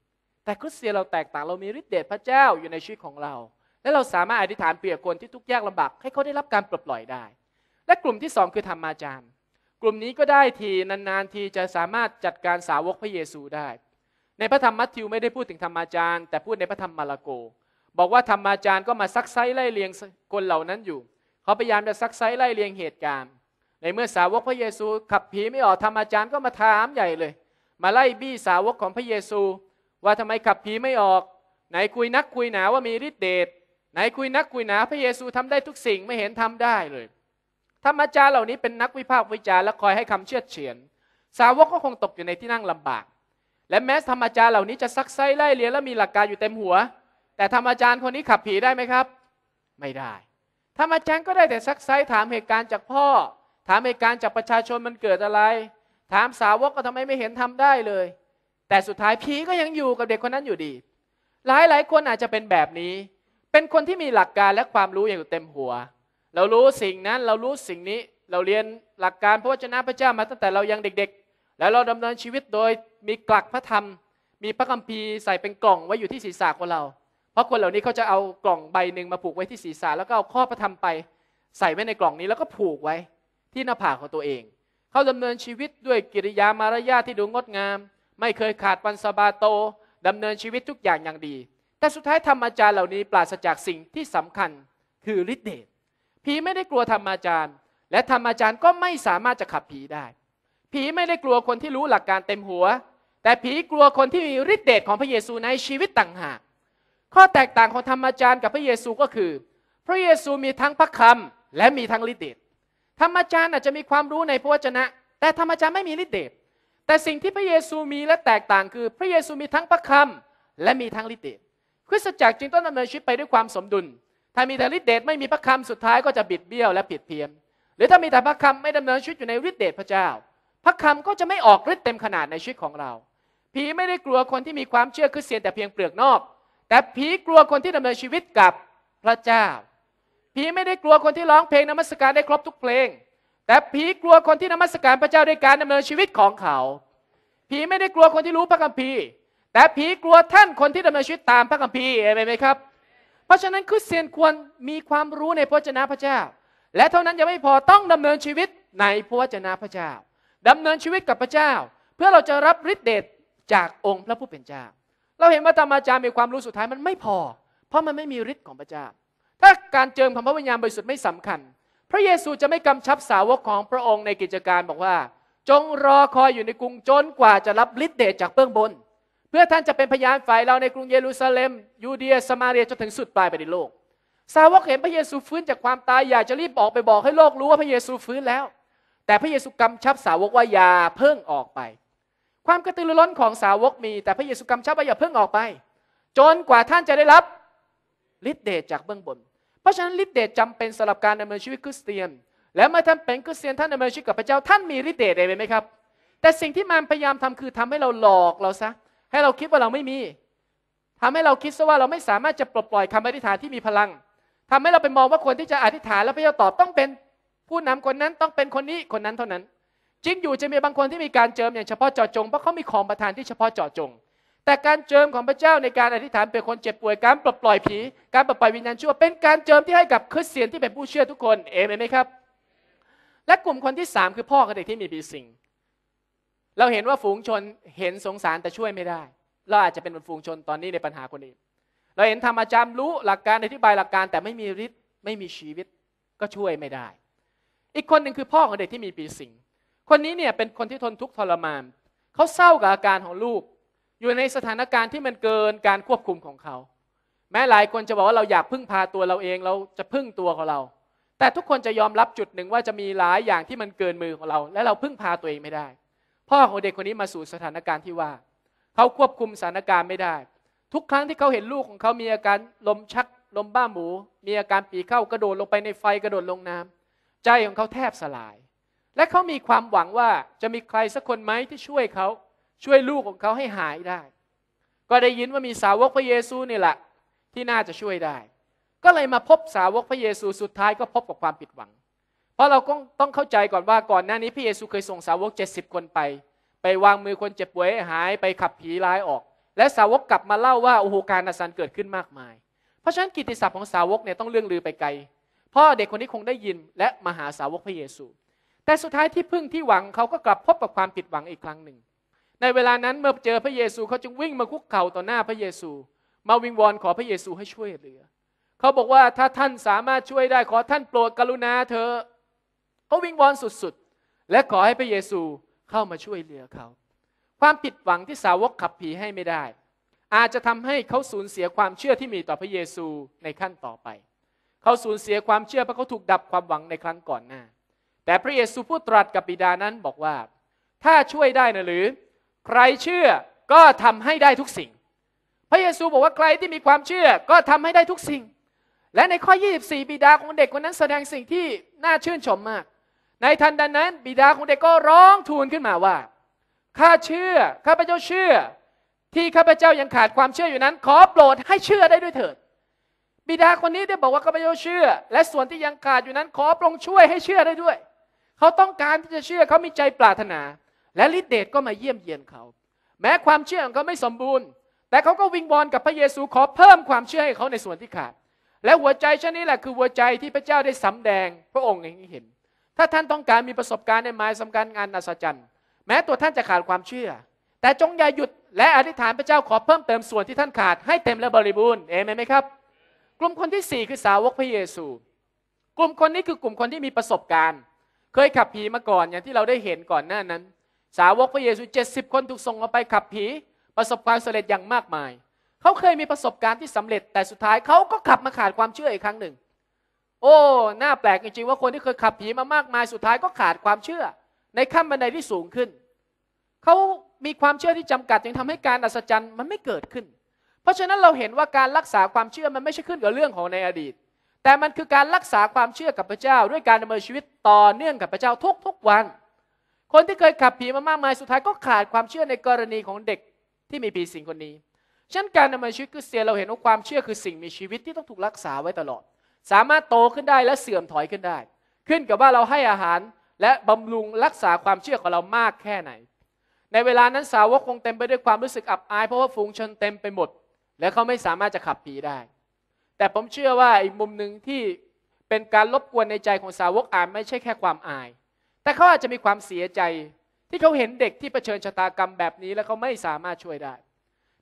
แต่คริสเตียนเราแตกต่างเรามีฤทธิ์เดชพระเจ้าอยู่ในชีวิตของเรา และเราสามารถอธิษฐานเปรียบคนที่ทุกข์ยากลำบากให้เขาได้รับการปลดปล่อยได้ และกลุ่มที่สองคือธรรมอาจารย์กลุ่มนี้ก็ได้ทีนานๆทีจะสามารถจัดการสาวกพระเยซูได้ในพระธรรมมัทธิวไม่ได้พูดถึงธรรมอาจารย์แต่พูดในพระธรรมมาระโก บอกว่าธรรมอาจารย์ก็มาซักไซไล่เลียงคนเหล่านั้นอยู่เขาพยายามจะซักไซไล่เลียงเหตุการณ์ ในเมื่อสาวกพระเยซู ขับผีไม่ออกธรรมอาจารย์ก็มาถามใหญ่เลย มาไล่บี้สาวกของพระเยซู ว่าทำไมขับผีไม่ออก ไหนคุยนักคุยหนาว่ามีฤทธิ์เดชไหนคุยนักคุยหนาพระเยซูทำได้ทุกสิ่งไม่เห็นทำได้เลย ธรรมอาจารย์เหล่านี้เป็นนักวิพากษ์วิจารณ์และคอยให้คำเชื่อเฉียน สาวกก็คงตกอยู่ในที่นั่งลำบากและแม้ธรรมอาจารย์เหล่านี้จะซักไซไล่เลียนและมีหลักการอยู่เต็มหัว แต่ธรรมอาจารย์คนนี้ขับผีได้ไหมครับ ไม่ได้ ธรรมอาจารย์ก็ได้แต่ซักไซถามเหตุการณ์จากพ่อ ถามเหตุการณ์จากประชาชนมันเกิดอะไร ถามสาวกก็ทำไมไม่เห็นทำได้เลย แต่สุดท้ายผีก็ยังอยู่กับเด็กคนนั้นอยู่ดี หลายหลายคนอาจจะเป็นแบบนี้ เป็นคนที่มีหลักการและความรู้อย่างเต็มหัว เรารู้สิ่งนั้นเรารู้สิ่งนี้ เราเรียนหลักการพระวจนะพระเจ้ามาตั้งแต่เรายังเด็กๆแล้วเราดำเนินชีวิตโดยมีกลักพระธรรม มีพระคัมภีร์ใส่เป็นกล่องไว้อยู่ที่ศีรษะของเรา เพราะคนเหล่านี้เขาจะเอากล่องใบหนึ่งมาผูกไว้ที่ศีรษะแล้วก็เอาข้อพระธรรมไป ใส่ไว้ในกล่องนี้แล้วก็ผูกไว้ที่หน้าผากของตัวเอง เขาดำเนินชีวิตด้วยกิริยามารยาทที่ดูงดงาม ไม่เคยขาดวันสบาโตดำเนินชีวิตทุกอย่างอย่างดี แต่สุดท้ายธรรมอาจารย์เหล่านี้ปราศจากสิ่งที่สำคัญคือฤทธิ์เดชผีไม่ได้กลัวธรรมอาจารย์ และธรรมอาจารย์ก็ไม่สามารถจะขับผีได้ผีไม่ได้กลัวคนที่รู้หลักการเต็มหัว แต่ผีกลัวคนที่มีฤทธิ์เดชของพระเยซูในชีวิตต่างหาก ข้อแตกต่างของธรรมจารย์กับพระเยซูก็คือ พระเยซูมีทั้งพระคำและมีทั้งฤทธิ์เดช ธรรมจารย์อาจจะมีความรู้ในพระวจนะ แต่ธรรมจารย์ไม่มีฤทธิ์เดช แต่สิ่งที่พระเยซูมีและแตกต่างคือ พระเยซูมีทั้งพระคำและมีทั้งฤทธิ์เดช คริสตจักรจึงต้องดำเนินชีวิตไปด้วยความสมดุล ถ้ามีแต่ฤทธิ์เดชไม่มีพระคำสุดท้ายก็จะบิดเบี้ยวและผิดเพี้ยนหรือถ้ามีแต่พระคำไม่ดาเนินชีวิตอยู่ในฤทธิเดชพระเจ้าพระคำก็จะไม่ออกฤทธิ์เต็มขนาดในชีวิตของเรา ผีไม่ได้กลัวคนที่มีความเชื่อคือเสียนแต่เพียงเปลือกนอก แต่ผีกลัวคนที่ดำเนินชีวิตกับพระเจ้า ผีไม่ได้กลัวคนที่ร้องเพลงนมัสการได้ครบทุกเพลง แต่ผีกลัวคนที่นมัสการพระเจ้าด้วยการดำเนินชีวิตของเขา ผีไม่ได้กลัวคนที่รู้พระคัมภีร์ แต่ผีกลัวท่านคนที่ดำเนินชีวิตตามพระคัมภีร์เองนไหมครับ เพราะฉะนั้นคริสเตียนควรมีความรู้ในพระเจ้าพระเจ้า และเท่านั้นยังไม่พอต้องดำเนินชีวิตในพระเจ้าพระเจ้าดำเนินชีวิตกับพระเจ้า เพื่อเราจะรับฤทธิเดช จากองค์พระผู้เป็นเจ้าเราเห็นว่าธรรมาจารย์มีความรู้สุดท้ายมันไม่พอ เพราะมันไม่มีฤทธิ์ของพระเจ้า ถ้าการเจิมของพระวิญญาณบริสุทธิ์ไม่สำคัญ พระเยซูจะไม่กำชับสาวกของพระองค์ในกิจการบอกว่า จงรอคอยอยู่ในกรุงจน กว่าจะรับฤทธิเดช จากเบื้องบน เพื่อท่านจะเป็นพยานฝ่ายเราในกรุงเยรูซาเล็มยูเดียสมาเรียจนถึงสุดปลายไปในโลก สาวกเห็นพระเยซูฟื้นจากความตายอยากจะรีบบอกไปบอกให้โลกรู้ว่าพระเยซูฟื้นแล้วแต่พระเยซูกำชับสาวกว่าอย่าเพิ่งออกไป ความกระตือรือร้นของสาวกมี แต่พระเยซูกำชับว่าอย่าเพิ่งออกไป จนกว่าท่านจะได้รับฤทธิเดชจากเบื้องบน เพราะฉะนั้นฤทธิเดชจำเป็นสำหรับการดำเนินชีวิตคริสเตียน และเมื่อท่านเป็นคริสเตียนท่านดำเนินชีวิตกับพระเจ้าท่านมีฤทธิเดชไดไหมครับ แต่สิ่งที่มันพยายามทำคือ ทำให้เราหลอกเราซะ ให้เราคิดว่าเราไม่มี ทำให้เราคิดซะว่าเราไม่สามารถจะปลดปล่อยคำอธิษฐานที่มีพลัง ทำให้เราไปมองว่าคนที่จะอธิษฐานแล้วพระเจ้าตอบต้องเป็นผู้นำคนนั้นต้องเป็นคนนี้คนนั้นเท่านั้น จริงอยู่จะมีบางคนที่มีการเจิมอย่างเฉพาะเจาะจงเพราะเขามีของประทานที่เฉพาะเจาะจง แต่การเจิมของพระเจ้าในการอธิษฐานเป็นคนเจ็บป่วยการปลดปล่อยผีการปลดปล่อยวิญญาณชั่วเป็นการเจิมที่ให้กับคริสเตียนที่เป็นผู้เชื่อทุกคนเอเมนไหมครับ และกลุ่มคนที่สามคือพ่อกับเด็กที่มีปีสิงเราเห็นว่าฝูงชนเห็นสงสารแต่ช่วยไม่ได้ เราอาจจะเป็นคนฝูงชนตอนนี้ในปัญหาคนอื่นเราเห็นธรรมจารย์รู้หลักการอธิบายหลักการแต่ไม่มีฤทธิ์ไม่มีชีวิตก็ช่วยไม่ได้อีกคนหนึ่งคือพ่อของเด็กที่มีปีสิงคนนี้เนี่ย เป็นคนที่ทนทุกข์ทรมานเขาเศร้ากับอาการของลูก อยู่ในสถานการณ์ที่มันเกินการควบคุมของเขา แม้หลายคนจะบอกว่าเราอยากพึ่งพาตัวเราเองเราจะพึ่งตัวของเรา แต่ทุกคนจะยอมรับจุดหนึ่งว่าจะมีหลายอย่างที่มันเกินมือของเรา และเราพึ่งพาตัวเองไม่ได้ พ่อของเด็กคนนี้มาสู่สถานการณ์ที่ว่าเขาควบคุมสถานการณ์ไม่ได้ ทุกครั้งที่เขาเห็นลูกของเขามีอาการลมชัก ลมบ้าหมู มีอาการปีเข้ากระโดดลงไปในไฟกระโดดลงน้ำใจของเขาแทบสลาย และเขามีความหวังว่าจะมีใครสักคนไหมที่ช่วยเขาช่วยลูกของเขาให้หายได้ ก็ได้ยินว่ามีสาวกพระเยซูนี่แหละที่น่าจะช่วยได้ ก็เลยมาพบสาวกพระเยซู สุดท้ายก็พบกับความผิดหวัง เพราะเราต้องเข้าใจก่อนว่าก่อนหน้านี้พระเยซูเคยส่งสาวก70 คนไป ไปวางมือคนเจ็บป่วยหายไปขับผีร้ายออก และสาวกกลับมาเล่าว่าโอ้โหการอัศจรรย์เกิดขึ้นมากมาย เพราะฉะนั้นกิตติศัพท์ของสาวกเนี่ยต้องเลื่องลือไปไกลพ่อเด็กคนนี้คงได้ยินและมาหาสาวกพระเยซู แต่สุดท้ายที่พึ่งที่หวังเขาก็กลับพบกับความผิดหวังอีกครั้งหนึ่ง ในเวลานั้นเมื่อเจอพระเยซูเขาจึงวิ่งมาคุกเข่าต่อหน้าพระเยซู มาวิงวอนขอพระเยซูให้ช่วยเหลือ เขาบอกว่าถ้าท่านสามารถช่วยได้ขอท่านโปรดกรุณาเถอะ เขาวิงวอนสุด ๆ และขอให้พระเยซูเข้ามาช่วยเหลือเขา ความผิดหวังที่สาวกขับผีให้ไม่ได้ อาจจะทำให้เขาสูญเสียความเชื่อที่มีต่อพระเยซูในขั้นต่อไปเขาสูญเสียความเชื่อเพราะเขาถูกดับความหวังในครั้งก่อนหน้า แต่พระเยซูผู้ตรัสกับบิดานั้นบอกว่า ถ้าช่วยได้นะหรือ ใครเชื่อก็ทำให้ได้ทุกสิ่ง พระเยซูบอกว่าใครที่มีความเชื่อก็ทำให้ได้ทุกสิ่ง และในข้อ 24 บิดาของเด็กคนนั้นแสดงสิ่งที่น่าชื่นชมมาก ในทันใดนั้น บิดาของเด็กก็ร้องทูลขึ้นมาว่าข้าเชื่อข้าพเจ้าเชื่อ ที่ข้าพเจ้ายังขาดความเชื่ออยู่นั้น ขอโปรดให้เชื่อได้ด้วยเถิดบิดาคนนี้ได้บอกว่าข้าพเจ้าเชื่อ และส่วนที่ยังขาดอยู่นั้นขอพระองค์ช่วยให้เชื่อได้ด้วย เขาต้องการที่จะเชื่อเขามีใจปรารถนา และฤทธิเดชก็มาเยี่ยมเยียนเขา แม้ความเชื่อของเขา ไม่สมบูรณ์ แต่เขาก็วิงวอนกับพระเยซูขอเพิ่มความเชื่อให้เขาในส่วนที่ขาดและหัวใจชนนี้แหละ คือหัวใจที่พระเจ้าได้สำแดงพระองค์เองเห็น ถ้าท่านต้องการมีประสบการณ์ในหมายสำคัญงานอัศจรรย์ แม้ตัวท่านจะขาดความเชื่อ แต่จงอย่าหยุด และอธิษฐานพระเจ้าขอเพิ่มเติมส่วนที่ท่านขาดให้เต็มและบริบูรณ์เอเมนไหมครับกลุ่มคนที่สี่คือสาวกพระเยซู กลุ่มคนนี้คือกลุ่มคนที่มีประสบการณ์ เคยขับผีมาก่อนอย่างที่เราได้เห็นก่อนหน้านั้น สาวกพระเยซูเจ็สิบคนถูกส่งออกไปขับผีประสบความสำเร็จอย่างมากมาย เขาเคยมีประสบการณ์ที่สำเร็จ แต่สุดท้ายเขาก็ขับมาขาดความเชื่ออีกครั้งหนึ่ง โอ้ น่าแปลกจริงๆ ว่าคนที่เคยขับผีมามากมายสุดท้ายก็ขาดความเชื่อในขั้นบันไดที่สูงขึ้น เขามีความเชื่อที่จำกัดจึงทำให้การอัศจรรย์มันไม่เกิดขึ้นเพราะฉะนั้นเราเห็นว่าการรักษาความเชื่อมันไม่ใช่ขึ้นกับเรื่องของในอดีต แต่มันคือการรักษาความเชื่อกับพระเจ้าด้วยการดำเนินชีวิตต่อเนื่องกับพระเจ้าทุกทุกวัน คนที่เคยขับผีมามากมายสุดท้ายก็ขาดความเชื่อในกรณีของเด็กที่มีผีสิงคนนี้ ฉะนั้นการดำเนินชีวิตคือเสียเราเห็นว่าความเชื่อคือสิ่งมีชีวิตที่ต้องถูกรักษาไว้ตลอด สามารถโตขึ้นได้และเสื่อมถอยขึ้นได้ ขึ้นกับว่าเราให้อาหารและบำรุงรักษาความเชื่อของเรามากแค่ไหน ในเวลานั้นสาวกคงเต็มไปด้วยความรู้สึกอับอายเพราะว่าฝูงชนเต็มไปหมดและเขาไม่สามารถจะขับผีได้ แต่ผมเชื่อว่าอีกมุมหนึ่งที่เป็นการรบกวนในใจของสาวกอ่านไม่ใช่แค่ความอาย แต่เขาอาจจะมีความเสียใจที่เขาเห็นเด็กที่เผชิญชะตากรรมแบบนี้แล้วเขาไม่สามารถช่วยได้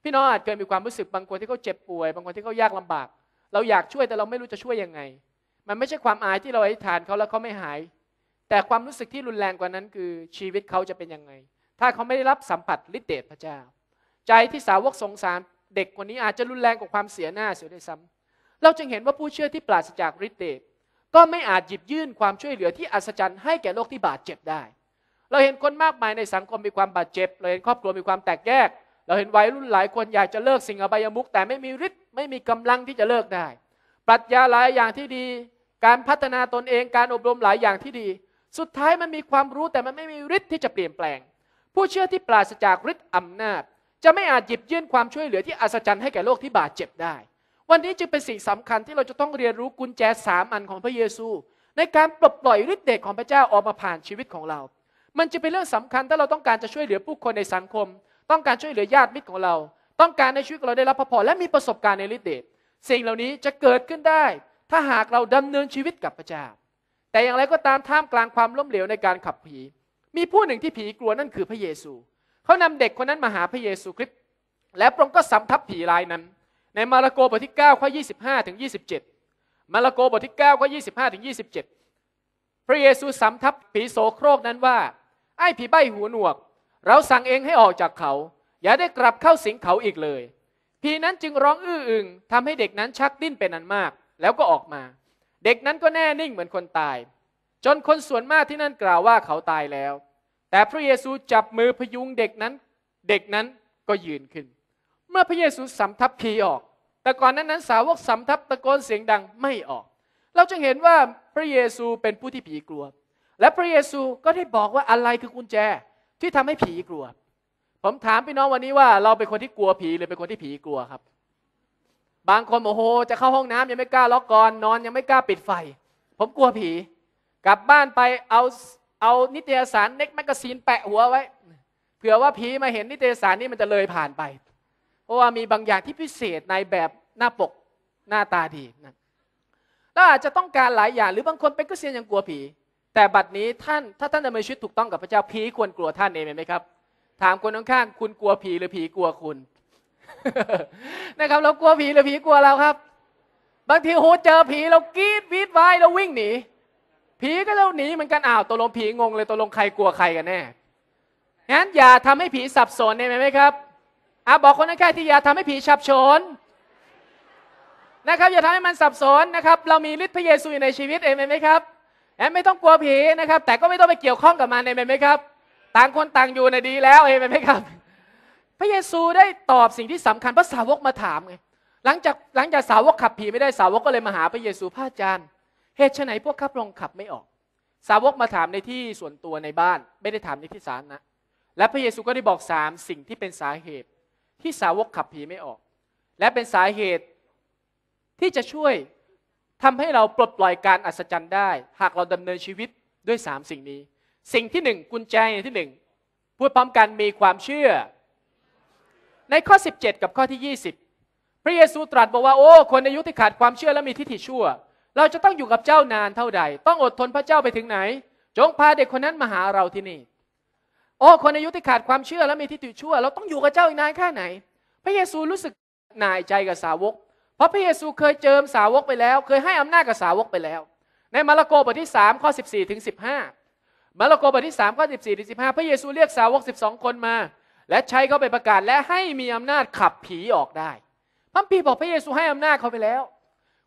พี่น้องอาจเคยมีความรู้สึก บางคนที่เขาเจ็บป่วย บางคนที่เขายากลำบาก เราอยากช่วยแต่เราไม่รู้จะช่วยยังไง มันไม่ใช่ความอายที่เราอธิษฐานเขาแล้วเขาไม่หาย แต่ความรู้สึกที่รุนแรงกว่านั้น คือชีวิตเขาจะเป็นยังไง ถ้าเขาไม่ได้รับสัมผัสฤทธิ์เดชพระเจ้า ใจที่สาวกสงสารเด็กกว่านี้อาจจะรุนแรงกว่าความเสียหน้าเสียด้วยซ้ำ เราจึงเห็นว่าผู้เชื่อที่ปราศจากฤทธิ์เดชก็ไม่อาจหยิบยื่นความช่วยเหลือที่อัศจรรย์ให้แก่โลกที่บาดเจ็บได้ เราเห็นคนมากมายในสังคมมีความบาดเจ็บ เราเห็นครอบครัวมีความแตกแยก เราเห็นวัยรุ่นหลายคนอยากจะเลิกสิ่งอบายมุกแต่ไม่มีฤทธิ์ไม่มีกำลังที่จะเลิกได้ ปรัชญาหลายอย่างที่ดี การพัฒนาตนเอง การอบรมหลายอย่างที่ดี สุดท้ายมันมีความรู้แต่มันไม่มีฤทธิ์ที่จะเปลี่ยนแปลง ผู้เชื่อที่ปราศจากฤทธิ์อำนาจจะไม่อาจหยิบยื่นความช่วยเหลือที่อัศจรรย์ให้แก่โลกที่บาดเจ็บได้ วันนี้จึงเป็นสิ่งสำคัญที่เราจะต้องเรียนรู้กุญแจสามอันของพระเยซู ในการปลดปล่อยฤทธิ์เดชของพระเจ้าออกมาผ่านชีวิตของเรา มันจะเป็นเรื่องสำคัญถ้าเราต้องการจะช่วยเหลือผู้คนในสังคม ต้องการช่วยเหลือญาติมิตรของเรา ต้องการในชีวิตเราได้รับพระพรและมีประสบการณ์ในฤทธิ์เดช สิ่งเหล่านี้จะเกิดขึ้นได้ ถ้าหากเราดำเนินชีวิตกับพระเจ้า แต่อย่างไรก็ตามท่ามกลางความล้มเหลวในการขับผี มีผู้หนึ่งที่ผีกลัวนั่นคือพระเยซูเขานำเด็กคนนั้นมาหาพระเยซูคริสต์และพระองค์ ก็สำทับผีรายนั้น ในมาระโกบทที่9ข้อ25ถึง27มาระโกบทที่9ข้อ25ถึง27พระเยซูสำทับผีโสโครกนั้นว่า ไอ้ผีใบหูหนวก เราสั่งเองให้ออกจากเขา อย่าได้กลับเข้าสิงเขาอีกเลย ผีนั้นจึงร้องอื้ออึงทำให้เด็กนั้นชักดิ้นเป็นอันมาก แล้วก็ออกมา เด็กนั้นก็แน่นิ่งเหมือนคนตาย จนคนส่วนมากที่นั่นกล่าวว่าเขาตายแล้วแต่พระเยซูจับมือพยุงเด็กนั้น เด็กนั้นก็ยืนขึ้น เมื่อพระเยซูสำทับผีออก แต่ก่อนนั้นนั้นสาวกสำทับตะโกนเสียงดังไม่ออก เราจึงเห็นว่าพระเยซูเป็นผู้ที่ผีกลัว และพระเยซูก็ได้บอกว่าอะไรคือกุญแจ ที่ทำให้ผีกลัว ผมถามพี่น้องวันนี้ว่า เราเป็นคนที่กลัวผีหรือเป็นคนที่ผีกลัวครับ บางคนโอ้โห จะเข้าห้องน้ำยังไม่กล้าล็อกกอน นอนยังไม่กล้าปิดไฟ ผมกลัวผี กลับบ้านไปเอาเอา นิตยสารเน็กแมกกาซีนแปะหัวไว้ เผื่อว่า ผีมาเห็นนิตยสารนี่มันจะเลยผ่านไป เพราะว่ามีบางอย่างที่พิเศษในแบบหน้าปกหน้าตาดีนะแล้วอาจจะต้องการหลายอย่างหรือบางคนเป็นกุศสอียนยังกลัวผี แต่บัดนี้ท่านถ้าท่านดำเนินชีวิตถูกต้องกับพระเจ้า ผี ควรกลัวท่าน เองไหมครับ ถามคนข้างๆคุณกลัวผีหรือผีกลัวคุณ นะครับเรากลัวผีหรือผีกลัวเราครับ บางทีโหเจอผีเรากรีดวีดวายเราวิ่งหนีผีก็เ้่าหนีเหมือนกันอ้าวตกลงผีงงเลยตกลงใครกลัวใครกันแน่ งั้นอย่าทำให้ผีสับสนได้ไหมครับ อ่ะบอกคนใกล้ที่อย่าทำให้ผีฉับฉนนะครับ อย่าทำให้มันสับสนนะครับเรามีฤทธิ์พระเยซูอยู่ในชีวิตเองไหมครับแอมไม่ต้องกลัวผีนะครับแต่ก็ไม่ต้องไปเกี่ยวข้องกับมันเองไหมครับต่างคนต่างอยู่ในดีแล้วเองไหมครับ พระเยซูได้ตอบสิ่งที่สำคัญพระสาวกมาถามไงหลังจากหลังจากสาวกขับผีไม่ได้สาวกก็เลยมาหาพระเยซูพระอาจารย์เหตุไฉนพวกข้าพระองค์ขับไม่ออก สาวกมาถามในที่ส่วนตัวในบ้าน ไม่ได้ถามในที่สาธารณะและพระเยซูก็ได้บอกสามสิ่งที่เป็นสาเหตุ ที่สาวกขับผีไม่ออก และเป็นสาเหตุที่จะช่วยทำให้เราปลดปล่อยการอัศจรรย์ได้ หากเราดำเนินชีวิตด้วยสามสิ่งนี้ สิ่งที่หนึ่งกุญแจที่หนึ่งพูดพร้อมกันมีความเชื่อ ในข้อ 17 กับข้อที่20 พระเยซูตรัสบอกว่าโอ้ คนอายุที่ขาดความเชื่อและมีทิฏฐิชั่วเราจะต้องอยู่กับเจ้านานเท่าใด ต้องอดทนพระเจ้าไปถึงไหน จงพาเด็กคนนั้นมาหาเราที่นี่ โอ้ คนอายุที่ขาดความเชื่อและมีทิฏฐิชั่ว เราต้องอยู่กับเจ้าอีกนานแค่ไหน พระเยซูรู้สึกหน่ายใจกับสาวก เพราะพระเยซูเคยเจิมสาวกไปแล้ว เคยให้อำนาจกับสาวกไปแล้ว ในมาระโกบทที่สามข้อสิบสี่ถึงสิบห้ามาระโกบทที่สามข้อสิบสี่ถึงสิบห้า พระเยซูเรียกสาวกสิบสองคนมา และใช้เขาไปประกาศและให้มีอำนาจขับผีออกได้พระพีบอกพระเยซูให้อำนาจเขาไปแล้ว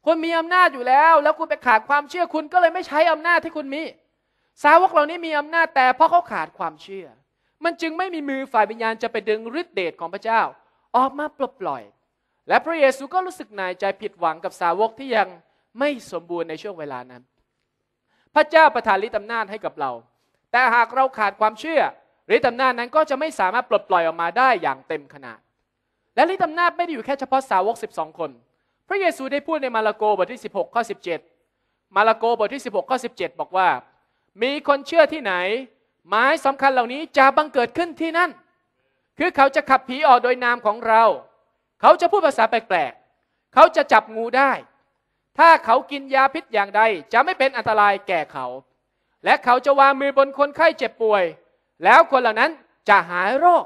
คุณมีอำนาจอยู่แล้ว แล้วคุณไปขาดความเชื่อคุณก็เลยไม่ใช้อำนาจที่คุณมี สาวกเหล่านี้มีอำนาจ แต่ เพราะเขาขาดความเชื่อ มันจึงไม่มีมือฝ่ายวิญญาณจะไปดึงฤทธิเดชของพระเจ้าออกมาปลดปล่อย และพระเยซูก็รู้สึกนายใจผิดหวังกับสาวกที่ยังไม่สมบูรณ์ในช่วงเวลานั้น พระเจ้าประทานฤทธิอำนาจให้กับเรา แต่หากเราขาดความเชื่อฤทธิอำนาจนั้นก็จะไม่สามารถปลดปล่อยออกมาได้อย่างเต็มขนาดและฤทธิอำนาจไม่ได้อยู่แค่เฉพาะสาวก12คนพระเยซูได้พูดในมาระโกบทที่16ข้อ17 มาระโกบทที่16ข้อ17 บอกว่า มีคนเชื่อที่ไหนหมายสำคัญเหล่านี้จะบังเกิดขึ้นที่นั่น คือเขาจะขับผีออกโดยนามของเรา เขาจะพูดภาษาแปลกๆ เขาจะจับงูได้ ถ้าเขากินยาพิษอย่างใด จะไม่เป็นอันตรายแก่เขา และเขาจะวางมือบนคนไข้เจ็บป่วย แล้วคนเหล่านั้นจะหายโรค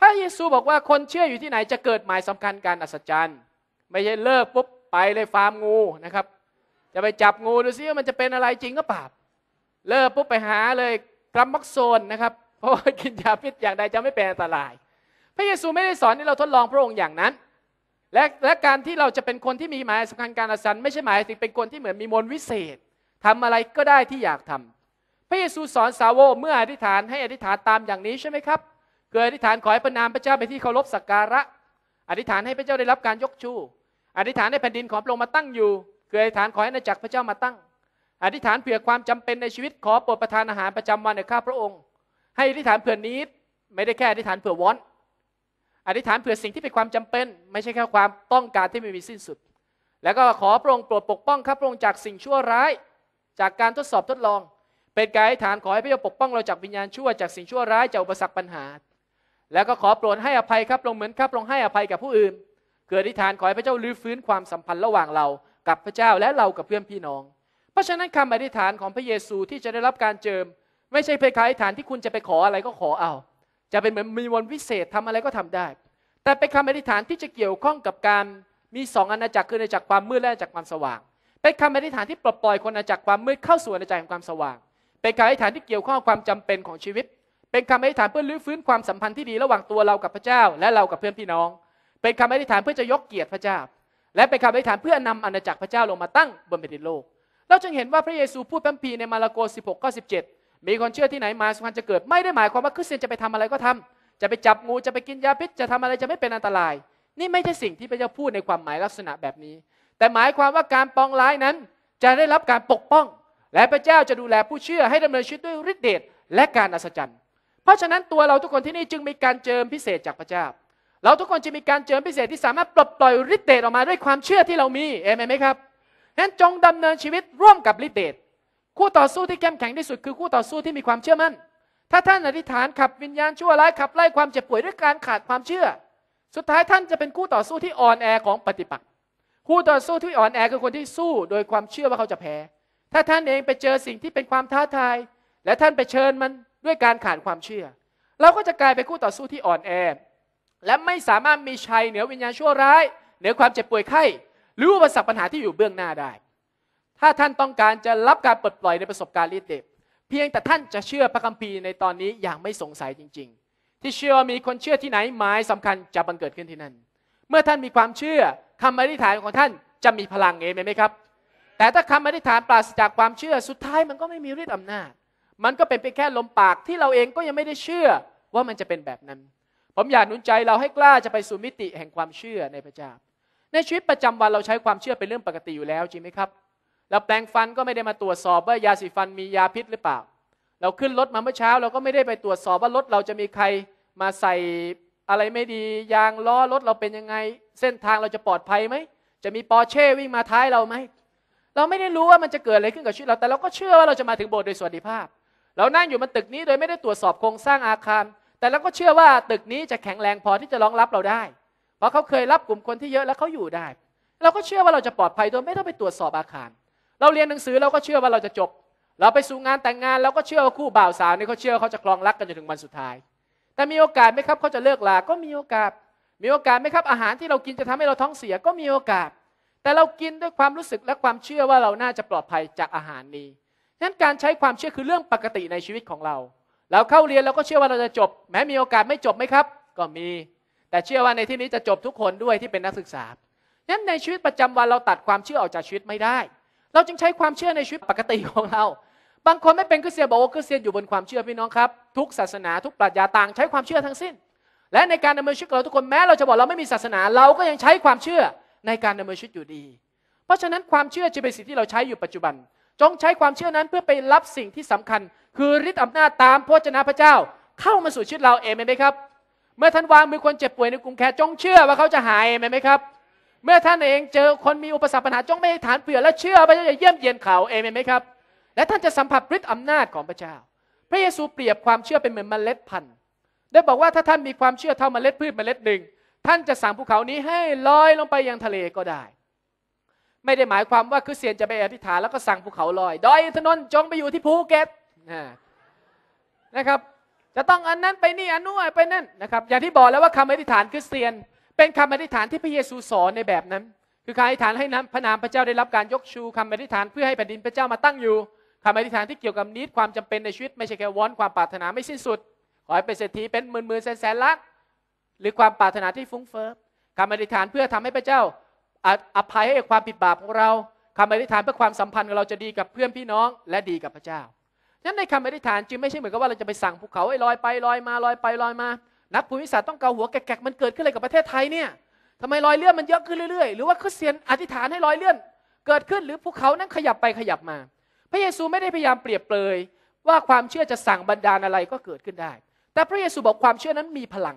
พระเยซูบอกว่าคนเชื่ออยู่ที่ไหนจะเกิดหมายสำคัญการอัศจรรย์ไม่ใช่เลิกปุ๊บไปเลยฟาร์มงูนะครับ จะไปจับงูดูซิว่ามันจะเป็นอะไรจริงก็ปราบเลิกปุ๊บไปหาเลยกรัมมักโซนนะครับ เพราะว่ากินยาพิษอย่างใดจะไม่เป็นอันตราย พระเยซูไม่ได้สอนให้เราทดลองพระองค์อย่างนั้นและและการที่เราจะเป็นคนที่มีหมายสำคัญการอัศจร์ไม่ใช่หมายถึงเป็นคนที่เหมือนมีมนต์วิเศษ ทำอะไรก็ได้ที่อยากทำ พระเยซูสอนสาวกเมื่ออธิษฐานให้อธิษฐานตามอย่างนี้ใช่ไหมครับ เกิดอธิษฐานขอให้พระนามพระเจ้าไปที่เคารพสักการะอธิษฐานให้พระเจ้าได้รับการยกชู อธิษฐานให้แผ่นดินของพระองค์มาตั้งอยู่คืออธิษฐานขอให้นาจักรพระเจ้ามาตั้ง อธิษฐานเผื่อความจำเป็นในชีวิต ขอโปรดประทานอาหารประจำวันในข้าพระองค์ ให้อธิษฐานเผื่อนี้ ไม่ได้แค่อธิษฐานเผื่อวอน อธิษฐานเผื่อสิ่งที่เป็นความจำเป็น ไม่ใช่แค่ความต้องการที่ไม่มีสิ้นสุด แล้วก็ขอพระองค์โปรดปกป้องข้าพระองค์จากสิ่งชั่วร้าย จากการทดสอบทดลอง เป็นการอธิษฐานขอให้พระเจ้าปกป้องเราจากวิญญาณชั่ว จากสิ่งชั่วร้าย จากอุปสรรคปัญหาแล้วก็ขอโปรดให้อภัยครับลงเหมือนครับลงให้อภัยกับผู้อื่น เกิดอธิษฐานขอให้พระเจ้ารื้อฟื้นความสัมพันธ์ระหว่างเรา กับพระเจ้าและเรากับเพื่อนพี่น้อง เพราะฉะนั้นคำอธิษฐานของพระเยซูที่จะได้รับการเจิม ไม่ใช่เพคาอธิษฐานที่คุณจะไปขออะไรก็ขอเอา จะเป็นเหมือนมีวันวิเศษทำอะไรก็ทำได้ แต่เป็นคำอธิษฐานที่จะเกี่ยวข้องกับการมีสองอาณาจักรคืออาณาจักรความมืดและอาณาจักรความสว่างเป็นคำอธิษฐานที่ปลดปล่อยคนอาณาจักรความมืดเข้าสู่อาณาจักรแห่งความสว่างเป็นการอธิษฐานที่เกี่ยวข้องความจำเป็นของชีวิตเป็นคำอธิษฐานเพื่อลื้อฟื้นความสัมพันธ์ที่ดีระหว่างตัวเรากับพระเจ้า และเรากับเพื่อนพี่น้อง เป็นคำอธิษฐานเพื่อจะยกเกียรติพระเจ้า และเป็นคำอธิษฐานเพื่อนำอาณาจักรพระเจ้าลงมาตั้งบนแผ่นดินโลก เราจึงเห็นว่าพระเยซูพูดพัมพีในมาระโก16ข้อ17มีคนเชื่อที่ไหนมาสุพรรณจะเกิด ไม่ได้หมายความว่าคริสเตียนจะไปทำอะไรก็ทำ จะไปจับงู จะไปกินยาพิษจะทำอะไรจะไม่เป็นอันตราย นี่ไม่ใช่สิ่งที่พระเจ้าพูดในความหมายลักษณะแบบนี้ แต่หมายความว่าการปองร้ายนั้น จะได้รับการปกป้อง และพระเจ้าจะดูแลผู้เชื่อให้ดำเนินชีวิตด้วยฤทธิเดชและการอัศจรรย์เพราะฉะนั้นตัวเราทุกคนที่นี่จึงมีการเจิมพิเศษจากพระเจ้า เราทุกคนจะมีการเจิมพิเศษที่สามารถปลดปล่อยฤทธิ์เดชออกมาด้วยความเชื่อที่เรามี เอเมนไหมครับนั้นจงดำเนินชีวิตร่วมกับฤทธิ์เดชคู่ต่อสู้ที่เข้มแข็งที่สุดคือคู่ต่อสู้ที่มีความเชื่อมั่น ถ้าท่านอธิษฐานขับวิญญาณชั่วร้ายขับไล่ความเจ็บป่วยด้วยการขาดความเชื่อ สุดท้ายท่านจะเป็นคู่ต่อสู้ที่อ่อนแอของปฏิปักษ์คู่ต่อสู้ที่อ่อนแอคือคนที่สู้ โดยความเชื่อว่าเขาจะแพ้ ถ้าท่านเองไปเจอสิ่งที่เป็นความท้าทายและท่านไปเชิญมันด้วยการขาดความเชื่อ เราก็จะกลายเป็นคู่ต่อสู้ที่อ่อนแอ และไม่สามารถมีชัยเหนือวิญญาณชั่วร้าย เหนือความเจ็บป่วยไข้หรืออุปสรรคปัญหาที่อยู่เบื้องหน้าได้ ถ้าท่านต้องการจะรับการปลดปล่อยในประสบการณ์ลิเดบเพียงแต่ท่านจะเชื่อพระคัมภีร์ในตอนนี้อย่างไม่สงสัยจริง ๆ ที่เชื่อมีคนเชื่อที่ไหนหมายสำคัญจะบังเกิดขึ้นที่นั่นเมื่อท่านมีความเชื่อคำอธิษฐานของท่านจะมีพลังเองไหมครับ แต่ถ้าคำอธิษฐานปราศจากความเชื่อสุดท้ายมันก็ไม่มีฤทธิ์อำนาจมันก็เป็นเพียงแค่ลมปากที่เราเองก็ยังไม่ได้เชื่อว่ามันจะเป็นแบบนั้น ผมอยากหนุนใจเราให้กล้าจะไปสู่มิติแห่งความเชื่อในพระเจ้าในชีวิตประจำวันเราใช้ความเชื่อเป็นเรื่องปกติอยู่แล้วจริงไหมครับ เราแปลงฟันก็ไม่ได้มาตรวจสอบว่ายาสีฟันมียาพิษหรือเปล่า เราขึ้นรถมาเมื่อเช้าเราก็ไม่ได้ไปตรวจสอบว่ารถเราจะมีใครมาใส่อะไรไม่ดียางล้อรถเราเป็นยังไง เส้นทางเราจะปลอดภัยไหมจะมีปอร์เช่วิ่งมาท้ายเราไหมเราไม่ได้รู้ว่ามันจะเกิดอะไรขึ้นกับชีวิตเรา แต่เราก็เชื่อว่าเราจะมาถึงโบสถ์โดยสวัสดิภาพเรานั่งอยู่บนตึกนี้โดยไม่ได้ตรวจสอบโครงสร้างอาคาร แต่เราก็เชื่อว่าตึกนี้จะแข็งแรง พอที่จะรองรับเราได้ เพราะเขาเคยรับกลุ่มคนที่เยอะแล้วเขาอยู่ได้ เราก็เชื่อว่าเราจะปลอดภัยโดยไม่ต้องไปตรวจสอบอาคาร เราเรียนหนังสือเราก็เชื่อว่าเราจะจบ เราไปสู่งานแต่งงานเราก็เชื่อว่า คู่บ่าวสาวนี่เขาเชื่อเขาจะคลองรักกันจนถึงวันสุดท้าย แต่มีโอกาสไหมครับเขาจะเลิกลาก็มีโอกาส มีโอกาสไหมครับ อาหารที่เรากินจะทำให้เราท้องเสีย ก็มีโอกาส แต่เรากินด้วยความรู้สึกและความเชื่อว่าเราน่าจะปลอดภัยจากอาหารนี้ฉะนั้นการใช้ความเชื่อคือเรื่องปกติในชีวิตของเรา เราเข้าเรียนเราก็เชื่อว่าเราจะจบ แม้มีโอกาสไม่จบไหมครับ ก็มี แต่เชื่อว่าในที่นี้จะจบทุกคนด้วยที่เป็นนักศึกษาฉะนั้นในชีวิตประจำวันเราตัดความเชื่อออกจากชีวิตไม่ได้ เราจึงใช้ความเชื่อในชีวิตปกติของเรา บางคนไม่เป็นคริสเตียนบอกว่าคริสเตียนอยู่บนความเชื่อพี่น้องครับ ทุกศาสนาทุกปรัชญาต่างใช้ความเชื่อทั้งสิ้น และในการดำเนินชีวิตเราทุกคนแม้เราจะบอกเราไม่มีศาสนา เราก็ยังใช้ความเชื่อในการดำเนินชีวิตอยู่ดี เพราะฉะนั้นความเชื่อจะเป็นสิ่งที่เราใช้อยู่ปัจจุบันจงใช้ความเชื่อนั้นเพื่อไปรับสิ่งที่สำคัญ คือฤทธิ์อำนาจตามพระจ้าพระเจ้าเข้ามาสู่ชีวิตเราเองไหมครับ เมื่อท่านวางมือคนเจ็บป่วยในกรุงแคจงเชื่อว่าเขาจะหายไหมครับ เมื่อท่านเองเจอคนมีอุปสรรคปัญหาจงไม่ให้ฐานเปลือยและเชื่อพระเจ้าจะเยี่ยมเยียนเขาเองไหมครับและท่านจะสัมผัสฤทธิ์อำนาจของพระเจ้า พระเยซูเปรียบความเชื่อเป็นเหมือนเมล็ดพันธุ์ ได้บอกว่าถ้าท่านมีความเชื่อเท่าเมล็ดพืชเมล็ดหนึ่งท่านจะสั่งภูเขานี้ให้ลอยลงไปยังทะเลก็ได้ไม่ได้หมายความว่าคริสเตียนจะไปอธิษฐานแล้วก็สั่งภูเขาลอย ดอยถนนจงไปอยู่ที่ภูเก็ตนะครับ จะต้องอันนั้นไปนี่อันนู้นไปนั่นนะครับ อย่างที่บอกแล้วว่าคำอธิษฐานคริสเตียน เป็นคำอธิษฐานที่พระเยซูสอนในแบบนั้น คือการอธิษฐานให้น้ำพระนามพระเจ้าได้รับการยกชู คำอธิษฐานเพื่อให้แผ่นดินพระเจ้ามาตั้งอยู่คำอธิษฐานที่เกี่ยวกับนิดความจำเป็นในชีวิตไม่ใช่แค่วอนความปรารถนาไม่สิ้นสุด ขอให้เป็นเศรษฐีเป็นหมื่นหมื่นแสนแสนล้าน หรือความปรารถนาที่ฟุ้งเฟ้อคำอธิษฐานเพื่อทำให้พระเจ้าอภัยให้ความผิดบาปของเราคำอธิษฐานเพื่อความสัมพันธ์ของเราจะดีกับเพื่อนพี่น้องและดีกับพระเจ้าฉะนั้นในคำอธิษฐานจึงไม่ใช่เหมือนกับว่าเราจะไปสั่งภูเขาให้ลอยไปลอยมาลอยไปลอยมา นักภูมิศาสตร์ต้องเกาหัวแกะมันเกิดขึ้นอะไรกับประเทศไทยเนี่ยทำไมลอยเลื่อนมันเยอะขึ้นเรื่อยๆ หรือว่าคริสเตียนอธิษฐานให้ลอยเลื่อน เกิดขึ้นหรือภูเขานั้นขยับไปขยับมา พระเยซูไม่ได้พยายามเปรียบเปรยว่าความเชื่อจะสั่งบรรดาลอะไรก็เกิดขึ้นได้ แต่พระเยซูบอกความเชื่อนั้นมีพลัง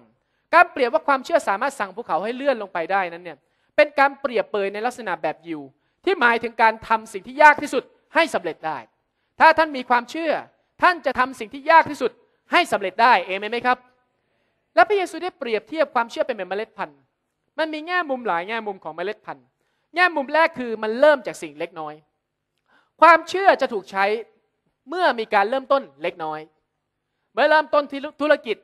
การเปรียบว่าความเชื่อสามารถสั่งภูเขาให้เลื่อนลงไปได้นั้นเนี่ยเป็นการเปรียบเปยในลักษณะแบบยิวที่หมายถึงการทำสิ่งที่ยากที่สุดให้สำเร็จได้ ถ้าท่านมีความเชื่อท่านจะทำสิ่งที่ยากที่สุดให้สำเร็จได้ เอเมนไหมครับ และพระเยซูได้เปรียบเทียบความเชื่อเป็นเหมือนเมล็ดพันธุ์ มันมีแง่มุมหลายแง่มุมของเมล็ดพันธุ์แง่มุมแรกคือมันเริ่มจากสิ่งเล็กน้อย ความเชื่อจะถูกใช้เมื่อมีการเริ่มต้นเล็กน้อย เมื่อเริ่มต้นธุรกิจ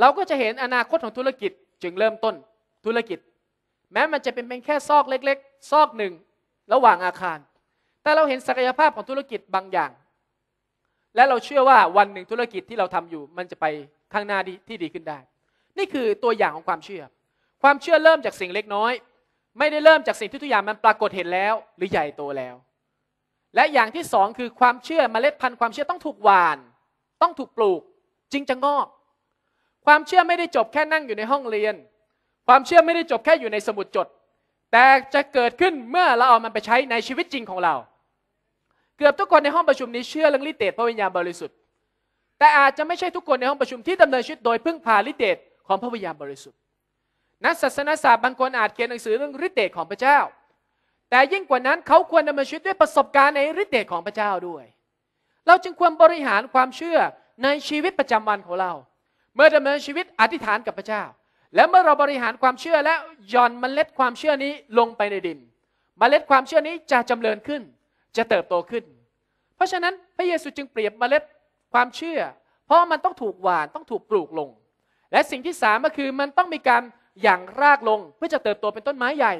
เราก็จะเห็นอนาคตของธุรกิจจึงเริ่มต้นธุรกิจแม้มันจะเป็นเพียงแค่ซอกเล็กๆซอกหนึ่ง ระหว่างอาคาร แต่เราเห็นศักยภาพของธุรกิจบางอย่าง และเราเชื่อว่าวันหนึ่งธุรกิจที่เราทำอยู่มันจะไปข้างหน้าที่ดีขึ้นได้ นี่คือตัวอย่างของความเชื่อ ความเชื่อเริ่มจากสิ่งเล็กน้อย ไม่ได้เริ่มจากสิ่งที่ทุกอย่างมันปรากฏเห็นแล้ว หรือใหญ่โตแล้ว และอย่างที่สองคือความเชื่อมเมล็ดพันธุ์ความเชื่อต้องถูกหวาน ต้องถูกปลูกจึงจะงอก ความเชื่อไม่ได้จบแค่นั่งอยู่ในห้องเรียนความเชื่อไม่ได้จบแค่อยู่ในสมุดจด แต่จะเกิดขึ้นเมื่อเราเอามันไปใช้ในชีวิตจริงของเรา เกือบทุกคนในห้องประชุมนี้เชื่อเรื่องลิเตตพระวิญญาณบริสุทธิ์ แต่อาจจะไม่ใช่ทุกคนในห้องประชุมที่ดำเนินชีวิตโดยพึ่งพาลิเตตของพระวิญญาณบริสุทธิ์ นักศาสนาศาสตร์บางคนอาจเขียนหนังสือเรื่องลิเตตของพระเจ้า แต่ยิ่งกว่านั้นเขาควรดำเนินชีวิตด้วยประสบการณ์ในลิเตตของพระเจ้าด้วย เราจึงควรบริหารความเชื่อในชีวิตประจำวันของเรา เมื่อดำเนินชีวิตอธิษฐานกับพระเจ้าและเมื่อเราบริหารความเชื่อและย่อนมเมล็ดความเชื่อนี้ลงไปในดินมเมล็ดความเชื่อนี้จะจำเริญขึ้นจะเติบโตขึ้น เพราะฉะนั้นพระเยซูจึงเปรียบมเมล็ดความเชื่อ เพราะมันต้องถูกหว่านต้องถูกปลูกลง และสิ่งที่สามก็คือมันต้องมีการหยั่งรากลง เพื่อจะเติบโตเป็นต้นไม้ใหญ่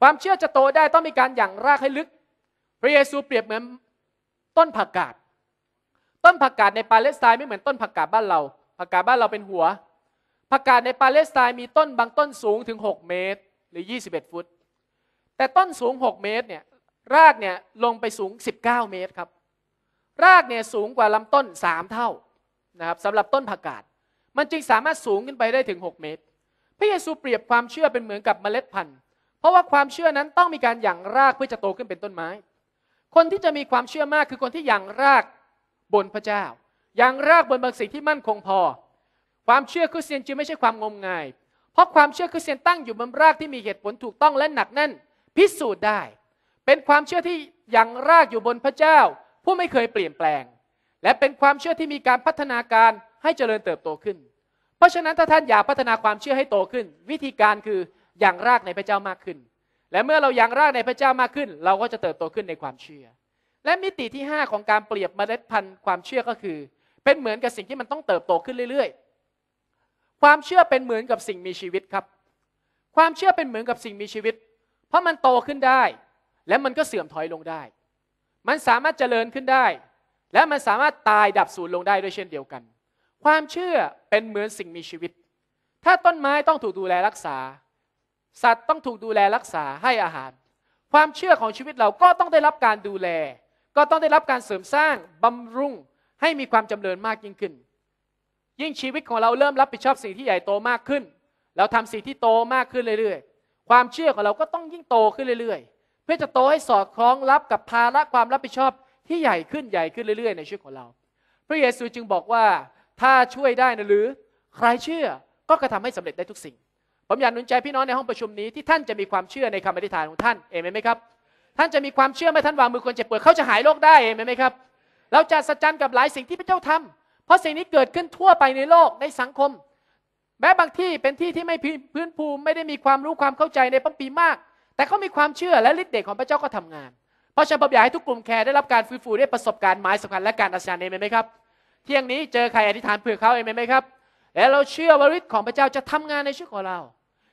ความเชื่อจะโตได้ต้องมีการหยั่งรากให้ลึก พระเยซูเปรียบเหมือนต้นผักกาดต้นผักกาดในปาเลสไตน์ไม่เหมือนต้นผักกาดบ้านเรา ผักกาดบ้านเราเป็นหัวผักกาดในปาเลสไตน์มีต้นบางต้นสูงถึง 6 เมตรหรือ21ฟุตแต่ต้นสูง6เมตรเนี่ยรากเนี่ยลงไปสูง 19 เมตรครับ รากเนี่ยสูงกว่าลำต้น3เท่านะครับสำหรับต้นผักกาดมันจึงสามารถสูงขึ้นไปได้ถึง 6 เมตรพระเยซูเปรียบความเชื่อเป็นเหมือนกับเมล็ดพันธุ์ เพราะว่าความเชื่อนั้นต้องมีการหยั่งรากเพื่อจะโตขึ้นเป็นต้นไม้ คนที่จะมีความเชื่อมากคือคนที่หยั่งรากบนพระเจ้าหยั่งรากบนบางสิ่งที่มั่นคงพอความเชื่อคริสเตียนจึงไม่ใช่ความงมงาย เพราะความเชื่อคริสเตียนตั้งอยู่บนรากที่มีเหตุผลถูกต้องและหนักแน่น พิสูจน์ได้ เป็นความเชื่อที่ยังรากอยู่บนพระเจ้า ผู้ไม่เคยเปลี่ยนแปลง และเป็นความเชื่อที่มีการพัฒนาการให้เจริญเติบโตขึ้น เพราะฉะนั้น ถ้าท่านอยากพัฒนาความเชื่อให้โตขึ้น วิธีการคืออย่างรากในพระเจ้ามากขึ้น และเมื่อเราอย่างรากในพระเจ้ามากขึ้น เราก็จะเติบโตขึ้นในความเชื่อ และมิติที่5ของการเปรียบเมล็ดพันธุ์ความเชื่อก็คือ เป็นเหมือนกับสิ่งที่มันต้องเติบโตขึ้นเรื่อยความเชื่อเป็นเหมือนกับสิ่งมีชีวิตครับ ความเชื่อเป็นเหมือนกับสิ่งมีชีวิต เพราะมันโตขึ้นได้ และมันก็เสื่อมถอยลงได้ มันสามารถเจริญขึ้นได้ และมันสามารถตายดับสูญลงได้ด้วยเช่นเดียวกัน ความเชื่อเป็นเหมือนสิ่งมีชีวิต ถ้าต้นไม้ต้องถูกดูแลรักษา สัตว์ต้องถูกดูแลรักษาให้อาหาร ความเชื่อของชีวิตเราก็ต้องได้รับการดูแล ก็ต้องได้รับการเสริมสร้างบำรุง ให้มีความจำเริญมากยิ่งขึ้นยิ่งชีวิตของเราเริ่มรับผิดชอบสิ่งที่ใหญ่โตมากขึ้นเราทำสิ่งที่โตมากขึ้นเรื่อย ๆ ความเชื่อของเราก็ต้องยิ่งโตขึ้นเรื่อย ๆ เพื่อจะโตให้สอดคล้องรับกับภาระความรับผิดชอบที่ใหญ่ขึ้นใหญ่ขึ้นเรื่อย ๆ ในชีวิตของเรา พระเยซูจึงบอกว่าถ้าช่วยได้นะหรือใครเชื่อก็กระทาให้สำเร็จได้ทุกสิ่งผมอยากหนุนใจพี่น้องในห้องประชุมนี้ที่ท่านจะมีความเชื่อในคำอธิษฐานของท่านเอเมนไหมครับท่านจะมีความเชื่อเมื่อท่านวางมือคนเจ็บป่วยเขาจะหายโรคได้เอเมนไหมครับเราจะสัจจันกับหลายสิ่งที่พระเจ้าทำเพราะสิ่งนี้เกิดขึ้นทั่วไปในโลกในสังคม แม้บางที่เป็นที่ที่ไม่พื้นภูมิ ไม่ได้มีความรู้ความเข้าใจในพระปีมาก แต่เขามีความเชื่อและฤทธิ์เดชของพระเจ้าก็ทำงานเพราะฉะนั้นผมอยากให้ทุกกลุ่มแคร์ได้รับการฟื้นฟูได้ประสบการณ์หมายสำคัญ และการอาสาเอเไหมครับ เที่ยงนี้เจอใครอธิษฐานเผื่อเขาเองไหมครับ และเราเชื่อว่าฤทธิ์ของพระเจ้าจะทำงานในชีวิตของเรา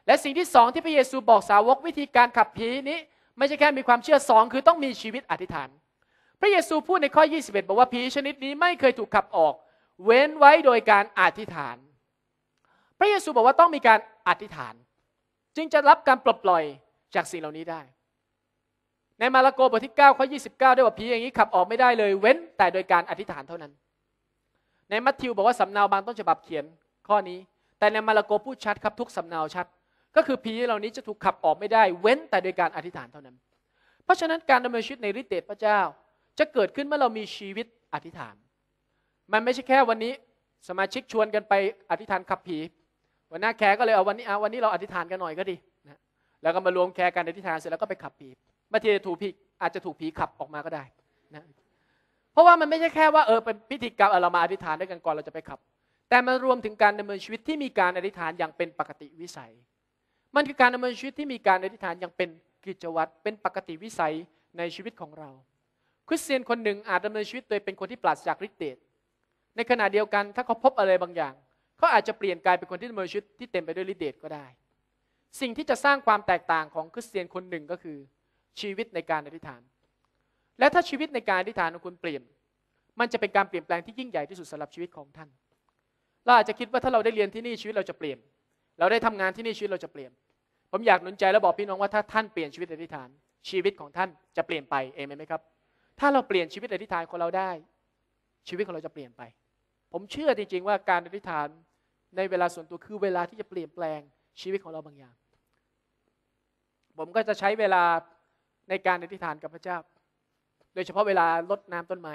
และสิ่งที่สองที่พระเยซูบอกสาวกวิธีการขับผีนี้ ไม่ใช่แค่มีความเชื่อสองคือต้องมีชีวิตอธิษฐาน พระเยซูพูดในข้อ 21 บอกว่าผีชนิดนี้ไม่เคยถูกขับออกเว้นไว้โดยการอธิษฐาน พระเยซูบอกว่าต้องมีการอธิษฐาน จึงจะรับการปลดปล่อยจากสิ่งเหล่านี้ได้ ในมาระโกบทที่ 9 ข้อ 29 ได้ว่าผีอย่างนี้ขับออกไม่ได้เลย เว้นแต่โดยการอธิษฐานเท่านั้น ในมัทธิวบอกว่าสำเนาบางต้นฉบับเขียนข้อนี้ แต่ในมาระโกพูดชัดครับทุกสำเนาชัด ก็คือผีเหล่านี้จะถูกขับออกไม่ได้ เว้นแต่โดยการอธิษฐานเท่านั้น เพราะฉะนั้นการดำเนินชีวิตในฤทธิเดชพระเจ้าจะเกิดขึ้นเมื่อเรามีชีวิตอธิษฐานมันไม่ใช่แค่วันนี้สมาชิกชวนกันไปอธิษฐานขับผีวันหน้าแคร์ก็เลยเอาวันนี้เอาวันนี้เราอธิษฐานกันหน่อยก็ดีนะแล้วก็มารวมแคร์กันอธิษฐานเสร็จแล้วก็ไปขับผีบางทีถูกผีอาจจะถูกผีขับออกมาก็ได้นะเพราะว่ามันไม่ใช่แค่ว่าเออเป็นพิธีกรรมเรามาอธิษฐานด้วยกันก่อนเราจะไปขับ แต่มันรวมถึงการดำเนินชีวิตที่มีการอธิษฐานอย่างเป็นปกติวิสัย มันคือการดำเนินชีวิตที่มีการอธิษฐานอย่างเป็นกิจวัตรเป็นปกติวิสัยในชีวิตของเรา คริสเตียนคนหนึ่งอาจดำเนินชีวิตโดยเป็นคนที่ปราศจากฤทธิ์เดชในขณะเดียวกันถ้าเขาพบอะไรบางอย่าง เขาอาจจะเปลี่ยนกลายเป็นคนที่มีชีวิตที่เต็มไปด้วยฤทธิ์เดชก็ได้ สิ่งที่จะสร้างความแตกต่างของคริสเตียนคนหนึ่งก็คือ ชีวิตในการอธิษฐาน และถ้าชีวิตในการอธิษฐานของคุณเปลี่ยน มันจะเป็นการเปลี่ยนแปลงที่ยิ่งใหญ่ที่สุดสำหรับชีวิตของท่าน เราอาจจะคิดว่าถ้าเราได้เรียนที่นี่ชีวิตเราจะเปลี่ยน เราได้ทำงานที่นี่ชีวิตเราจะเปลี่ยนผมอยากหนุนใจและบอกพี่น้องว่าถ้าท่านเปลี่ยนชีวิตอธิษฐาน ชีวิตของท่านจะเปลี่ยนไปเองไหมครับ ถ้าเราเปลี่ยนชีวิตอธิษฐานของเราได้ ชีวิตของเราจะเปลี่ยนไปผมเชื่อจริง ๆ ว่าการอธิษฐานในเวลาส่วนตัวคือเวลาที่จะเปลี่ยนแปลงชีวิตของเราบางอย่าง ผมก็จะใช้เวลาในการอธิษฐานกับพระเจ้า โดยเฉพาะเวลาลดน้ำต้นไม้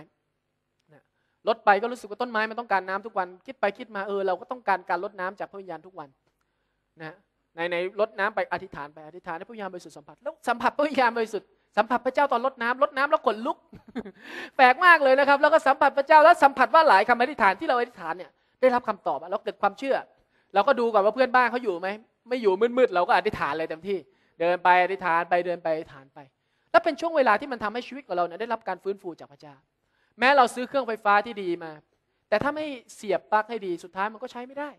ลดไปก็รู้สึกว่าต้นไม้มันต้องการน้ำทุกวัน คิดไปคิดมาเออเราก็ต้องการการลดน้ำ จากพระวิญญาณทุกวันนะในในลดน้ำ ไปอธิษฐาน ไปอธิษฐานให้พระวิญญาณบริสุทธิ์สัมผัสแล้วสัมผัสพระวิญญาณบริสุทธิ์สัมผัสพระเจ้าตอนลดน้ำลดน้ำแล้วขนลุก แปลกมากเลยนะครับแล้วก็สัมผัสพระเจ้าแล้วสัมผัสว่าหลายคำอธิษฐานที่เราอธิษฐานเนี่ยได้รับคำตอบแล้วเกิดความเชื่อ เราก็ดูก่อนว่าเพื่อนบ้านเขาอยู่ไหมไม่อยู่มืดๆเราก็อธิษฐานเลยเต็มที่ เดินไปอธิษฐานไปเดินไปอธิษฐานไปแล้วเป็นช่วงเวลาที่มันทำให้ชีวิตของเราเนี่ยได้รับการฟื้นฟูจากพระเจ้า แม้เราซื้อเครื่องไฟฟ้าที่ดีมา แต่ถ้าไม่เสียบปลั๊กให้ดีสุดท้ายมันก็ใช้ไม่ได้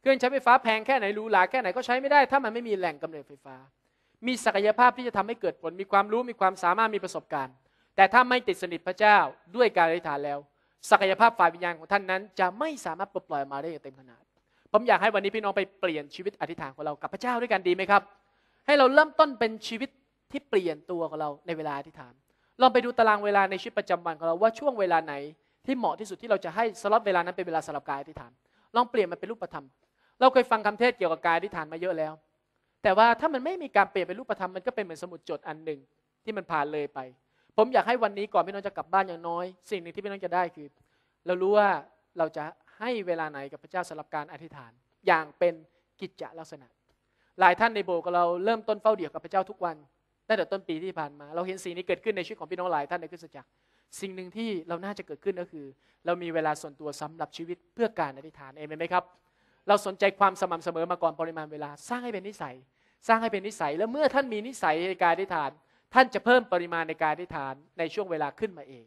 เครื่องใช้ไฟฟ้าแพงแค่ไหนรูหลาแค่ไหนก็ใช้ไม่ได้ ถ้ามันไม่มีแหล่งกำเนิดไฟฟ้ามีศักยภาพที่จะทำให้เกิดผลมีความรู้มีความสามารถมีประสบการณ์ แต่ถ้าไม่ติดสนิทพระเจ้าด้วยการอธิษฐานแล้ว ศักยภาพฝ่ายวิญญาณของท่านนั้น จะไม่สามารถปลดปล่อยมาได้อย่างเต็มขนาดผมอยากให้วันนี้พี่น้องไปเปลี่ยนชีวิตอธิษฐานของเรากับพระเจ้าด้วยกันดีไหมครับ ให้เราเริ่มต้นเป็นชีวิตที่เปลี่ยนตัวของเราในเวลาอธิษฐาน ลองไปดูตารางเวลาในชีวิตประจำวันของเราว่าช่วงเวลาไหน ที่เหมาะที่สุดที่เราจะให้สล็อตเวลานั้นเป็นเวลาสำหรับการอธิษฐาน ลองเปลี่ยนมันเป็นรูปธรรม เราเคยฟังคำเทศเกี่ยวกับการอธิษฐานมาเยอะแล้วแต่ว่าถ้ามันไม่มีการเปลี่ยนเป็นรูปธรรมมันก็เป็นเหมือนสมุดจดอันหนึ่งที่มันผ่านเลยไป ผมอยากให้วันนี้ก่อนพี่น้องจะกลับบ้านอย่างน้อย สิ่งหนึ่งที่พี่น้องจะได้คือเรารู้ว่าเราจะให้เวลาไหนกับพระเจ้าสำหรับการอธิษฐานอย่างเป็นกิจจลักษณะ หลายท่านในโบสถ์เราเริ่มต้นเฝ้าเดี่ยวกับพระเจ้าทุกวันตั้งแต่ต้นปีที่ผ่านมา เราเห็นสิ่งนี้เกิดขึ้นในชีวิตของพี่น้องหลายท่านในคริสตจักรสิ่งหนึ่งที่เราน่าจะเกิดขึ้นก็คือ เรามีเวลาส่วนตัวสำหรับชีวิตเพื่อการอธิษฐานเองไหมครับเราสนใจความสม่ำเสมอมาก่อนปริมาณเวลาสร้างให้เป็นนิสัย สร้างให้เป็นนิสัย แล้วเมื่อท่านมีนิสัยในการอธิษฐาน ท่านจะเพิ่มปริมาณในการอธิษฐานในช่วงเวลาขึ้นมาเอง